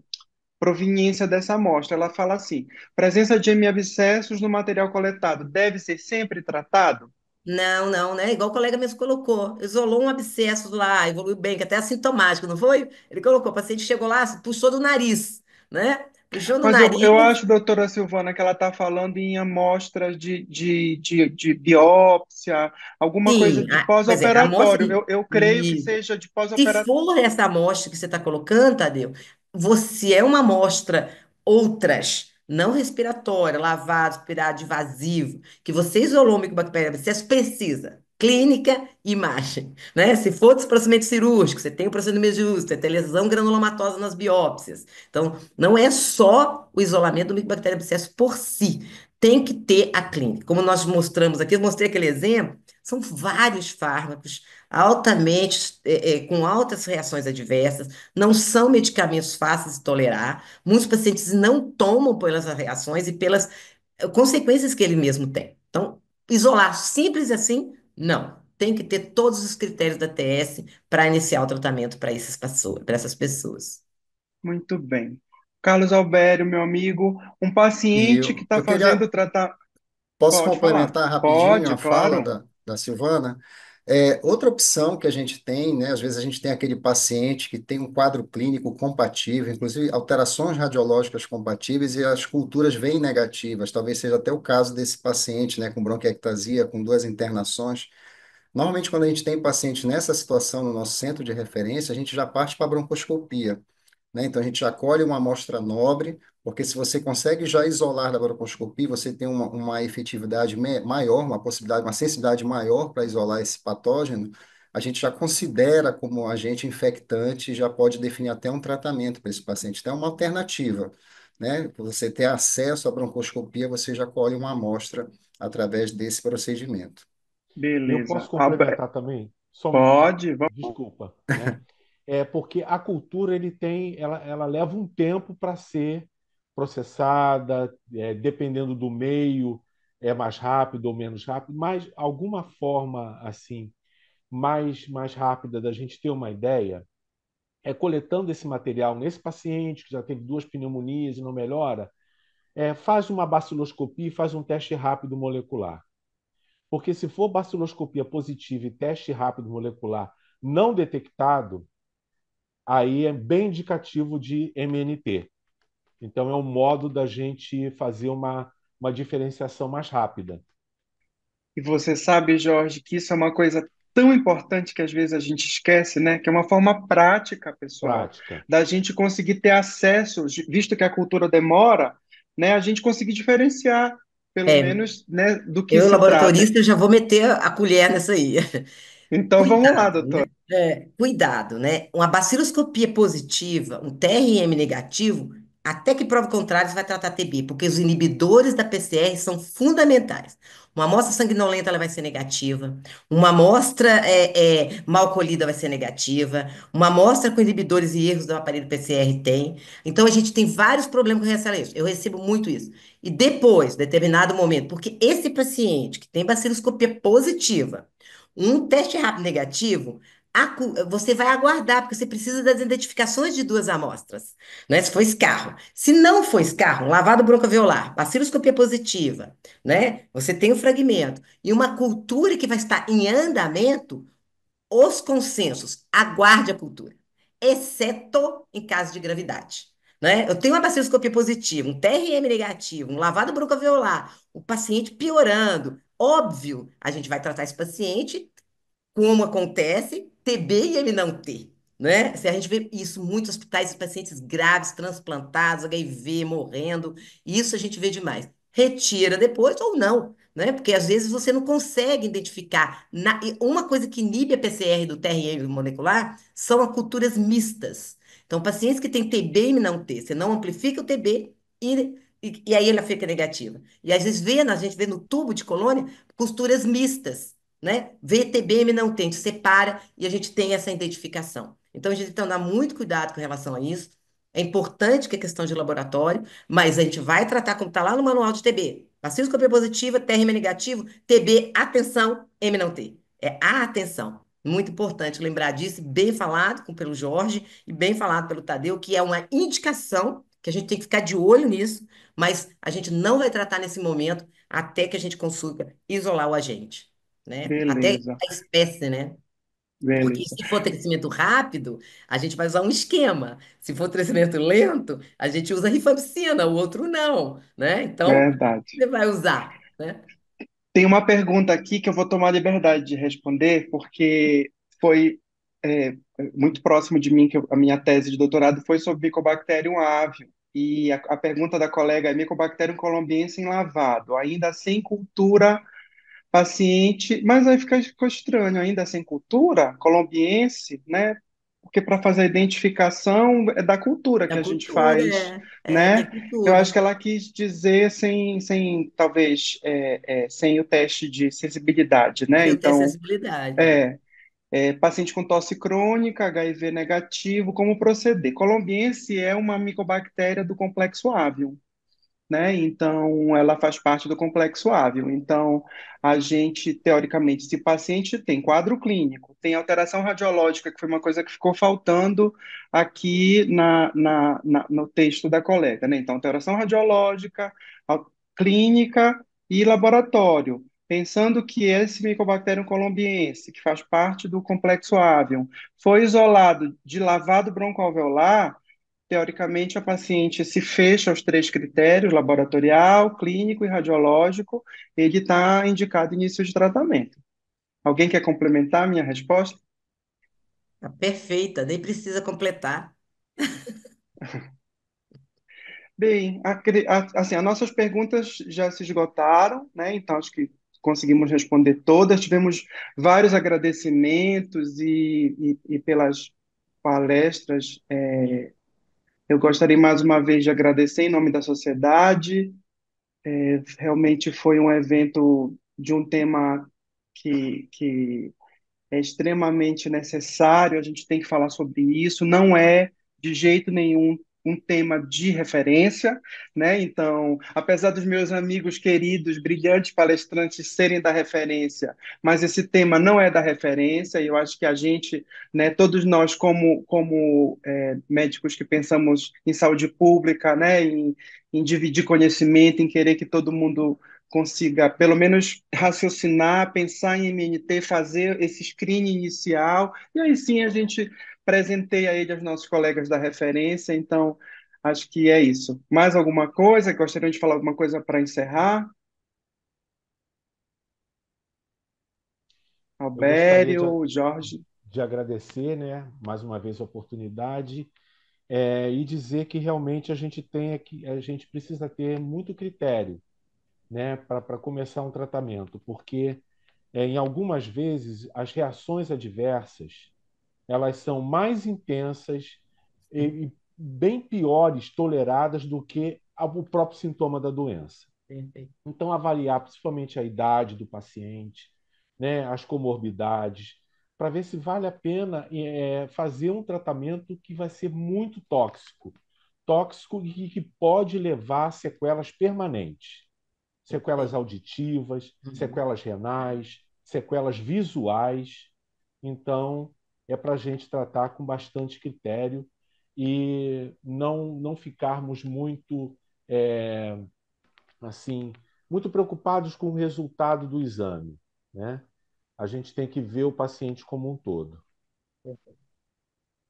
Speaker 1: proveniência dessa amostra. Ela fala assim: presença de hemiabscessos no material coletado deve ser sempre tratado?
Speaker 4: Não, não, né? Igual o colega mesmo colocou, isolou um abscesso lá, evoluiu bem, que é até é assintomático, não foi? Ele colocou, o paciente chegou lá, puxou do nariz, né? Puxou do Mas nariz. Eu, eu acho,
Speaker 1: doutora Silvana, que ela está falando em amostras de, de, de, de biópsia, alguma Sim, coisa de ah, é, pós-operatório. É, eu, eu creio e, que seja
Speaker 4: de pós-operatório. Se for essa amostra que você está colocando, Tadeu, você é uma amostra, outras, não respiratória, lavado, aspirado, invasivo, que você isolou o micobactéria, você é precisa. Clínica, imagem, né? Se for procedimento cirúrgico, você tem o procedimento cirúrgico, você tem lesão granulomatosa nas biópsias. Então, não é só o isolamento do micobactéria abscesso por si. Tem que ter a clínica. Como nós mostramos aqui, eu mostrei aquele exemplo são vários fármacos altamente, é, é, com altas reações adversas, não são medicamentos fáceis de tolerar. Muitos pacientes não tomam pelas reações e pelas eh, consequências que ele mesmo tem. Então, isolar simples assim, não. Tem que ter todos os critérios da TS para iniciar o tratamento para essas pessoas.
Speaker 1: Muito bem. Carlos Albério, meu amigo, um paciente eu, que está fazendo queria...
Speaker 4: tratamento.
Speaker 3: Posso Pode complementar rapidinho Pode, a claro. fala da, da Silvana, é, outra opção que a gente tem, né, às vezes a gente tem aquele paciente que tem um quadro clínico compatível, inclusive alterações radiológicas compatíveis e as culturas vêm negativas, talvez seja até o caso desse paciente, né, com bronquiectasia, com duas internações. Normalmente, quando a gente tem paciente nessa situação no nosso centro de referência, a gente já parte para a broncoscopia. Né? Então, a gente acolhe uma amostra nobre, porque se você consegue já isolar da broncoscopia, você tem uma, uma efetividade maior, uma possibilidade, uma sensibilidade maior para isolar esse patógeno, a gente já considera como agente infectante, já pode definir até um tratamento para esse paciente, até uma alternativa. Né? Você ter acesso à broncoscopia, você já colhe uma amostra através desse procedimento. Beleza. Eu posso complementar Albert. também? Só pode, vamos. Desculpa. Né?
Speaker 2: é porque a cultura ele tem, ela, ela leva um tempo para ser processada, é, dependendo do meio, é mais rápido ou menos rápido, mas alguma forma assim mais mais rápida da gente ter uma ideia é coletando esse material nesse paciente que já teve duas pneumonias e não melhora, é, faz uma baciloscopia e faz um teste rápido molecular. Porque se for baciloscopia positiva e teste rápido molecular não detectado, aí é bem indicativo de MNT. Então, é um modo da gente fazer uma, uma diferenciação
Speaker 1: mais rápida. E você sabe, Jorge, que isso é uma coisa tão importante que às vezes a gente esquece, né? Que é uma forma prática, pessoal, prática. da gente conseguir ter acesso, visto que a cultura demora, né? A gente conseguir diferenciar, pelo é. menos,
Speaker 4: né, do que Eu, laboratorista, trata. já vou meter a colher nessa aí. Então cuidado, vamos lá, doutor. Né? É, cuidado, né? Uma baciloscopia positiva, um TRM negativo, até que prova contrária, vai tratar TB, porque os inibidores da PCR são fundamentais. Uma amostra sanguinolenta ela vai ser negativa, uma amostra é, é, mal colhida vai ser negativa, uma amostra com inibidores e erros do aparelho PCR tem. Então a gente tem vários problemas com relação a isso. Eu recebo muito isso. E depois, determinado momento, porque esse paciente que tem baciloscopia positiva, um teste rápido negativo, você vai aguardar, porque você precisa das identificações de duas amostras, né? Se foi escarro. Se não foi escarro, lavado broncoviolar, baciloscopia positiva, né? Você tem o um fragmento. E uma cultura que vai estar em andamento, os consensos, aguarde a cultura, exceto em caso de gravidade. Né? Eu tenho uma baciloscopia positiva, um TRM negativo, um lavado broncoviolar, o paciente piorando, Óbvio, a gente vai tratar esse paciente como acontece TB e ele não ter. Né? Se a gente vê isso, muitos hospitais, pacientes graves, transplantados, HIV, morrendo, isso a gente vê demais. Retira depois ou não, né? Porque às vezes você não consegue identificar. Na... Uma coisa que inibe a PCR do TRM molecular são as culturas mistas. Então, pacientes que têm TB e não ter você não amplifica o TB e e, e, aí ela fica negativa. E às vezes vê, a gente vê no tubo de colônia costuras mistas, né? VTBM não tem, separa e a gente tem essa identificação. Então a gente tem que tomar muito cuidado com relação a isso. É importante que é questão de laboratório, mas a gente vai tratar como está lá no manual de TB. Bacilos positiva, TRM negativo, TB, atenção, M não tem. É a atenção. Muito importante lembrar disso, bem falado com, pelo Jorge e bem falado pelo Tadeu, que é uma indicação que a gente tem que ficar de olho nisso, mas a gente não vai tratar nesse momento até que a gente consiga isolar o agente, né? Beleza. Até a espécie, né? Beleza. Porque se for crescimento rápido, a gente vai usar um esquema. Se for crescimento lento, a gente usa rifampicina, o outro não, né? Então, Verdade. você vai usar, né?
Speaker 1: Tem uma pergunta aqui que eu vou tomar liberdade de responder, porque foi é, muito próximo de mim, que eu, a minha tese de doutorado foi sobre Mycobacterium ávio E a, a pergunta da colega é Mycobacterium colombiense em lavado, ainda sem cultura paciente, mas aí fica, ficou estranho, ainda sem cultura colombiense, né? Porque para fazer a identificação é da cultura da que cultura, a gente faz, é, é né? É Eu acho que ela quis dizer sem, sem talvez, é, é sem o teste de sensibilidade, né? então,
Speaker 4: sensibilidade. É,
Speaker 1: é, paciente com tosse crônica, HIV negativo, como proceder? Colombiense é uma micobactéria do complexo ávion, né? Então, ela faz parte do complexo ávion. Então, a gente, teoricamente, se paciente tem quadro clínico, tem alteração radiológica, que foi uma coisa que ficou faltando aqui na, na, na no texto da colega, né? Então, alteração radiológica, clínica e laboratório Pensando que esse Mycobacterium colombiense, que faz parte do complexo avium, foi isolado de lavado broncoalveolar, teoricamente a paciente se fecha aos três critérios, laboratorial, clínico e radiológico, ele está indicado início de tratamento. Alguém quer complementar a minha resposta?
Speaker 4: Tá perfeita, nem precisa completar.
Speaker 1: Bem, a, a, assim, as nossas perguntas já
Speaker 4: se esgotaram,
Speaker 1: né? Então acho que conseguimos responder todas. Tivemos vários agradecimentos e, e, e pelas palestras. É, eu gostaria mais uma vez de agradecer em nome da sociedade. É, realmente foi um evento de um tema que, que é extremamente necessário. A gente tem que falar sobre isso. Não é de jeito nenhum um tema de referência, né? Então, apesar dos meus amigos queridos, brilhantes palestrantes serem da referência, mas esse tema não é da referência. E eu acho que a gente, né? Todos nós, como como é, médicos que pensamos em saúde pública, né? Em, em dividir conhecimento, em querer que todo mundo consiga, pelo menos, raciocinar, pensar em MNT, fazer esse screening inicial, e aí sim a gente apresentei ele aos nossos colegas da referência, então acho que é isso. Mais alguma coisa? Gostariam de falar alguma coisa para encerrar? Albério, de, Jorge.
Speaker 2: De agradecer, né, mais uma vez a oportunidade é, e dizer que realmente a gente tem aqui, a gente precisa ter muito critério, né, para começar um tratamento, porque é, em algumas vezes as reações adversas elas são mais intensas e bem piores toleradas do que o próprio sintoma da doença. Então, avaliar principalmente a idade do paciente, né, as comorbidades, para ver se vale a pena é, é, fazer um tratamento que vai ser muito tóxico tóxico e que pode levar a sequelas permanentes. Sequelas auditivas, uhum. sequelas renais, sequelas visuais. Então, é para a gente tratar com bastante critério e não, não ficarmos muito é, assim muito preocupados com o resultado do exame. Né? A gente tem que ver o paciente como um
Speaker 3: todo.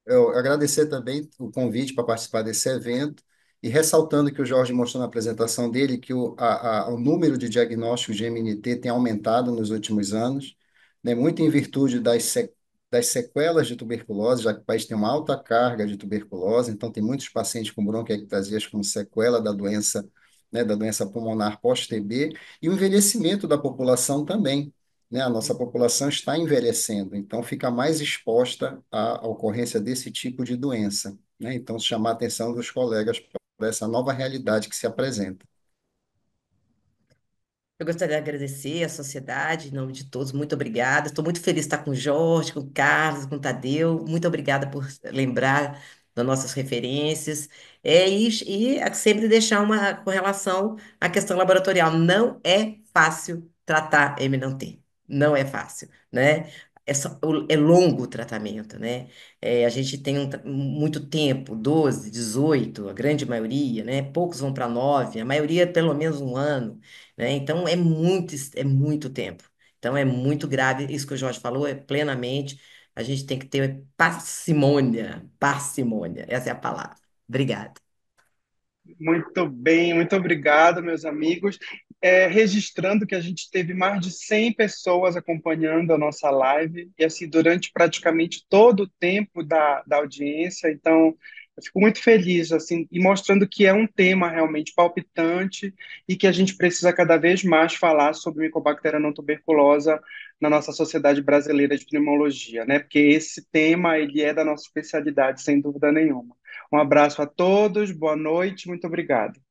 Speaker 3: Eu agradecer também o convite para participar desse evento e ressaltando que o Jorge mostrou na apresentação dele que o, a, a, o número de diagnósticos de MNT tem aumentado nos últimos anos, né, muito em virtude das, das sequelas de tuberculose, já que o país tem uma alta carga de tuberculose, então tem muitos pacientes com bronquiectasias com sequela da doença, né, da doença pulmonar pós-TB, e o envelhecimento da população também. Né? A nossa população está envelhecendo, então fica mais exposta à, à ocorrência desse tipo de doença. Né? Então, chamar a atenção dos colegas para essa nova realidade que se apresenta.
Speaker 4: Eu gostaria de agradecer à sociedade, em nome de todos, muito obrigada. Estou muito feliz de estar com o Jorge, com o Carlos, com o Tadeu. Muito obrigada por lembrar das nossas referências. É, e, e sempre deixar uma correlação à questão laboratorial. Não é fácil tratar MNT. Não é fácil, né? é, só, é longo o tratamento, né? É, a gente tem um, muito tempo, 12, 18, a grande maioria, né? Poucos vão para 9, a maioria pelo menos um ano, né? Então é muito, é muito tempo. Então é muito grave, isso que o Jorge falou é plenamente, a gente tem que ter parcimônia, parcimônia, essa é a palavra. Obrigada.
Speaker 1: Muito bem, muito obrigado, meus amigos é, registrando que a gente teve mais de 100 pessoas acompanhando a nossa live, e assim, durante praticamente todo o tempo da, da audiência, então eu fico muito feliz, assim, e mostrando que é um tema realmente palpitante e que a gente precisa cada vez mais falar sobre micobactéria não tuberculosa na nossa Sociedade Brasileira de Pneumologia, né? Porque esse tema, ele é da nossa especialidade, sem dúvida nenhuma. Um abraço a todos, boa noite, muito obrigado.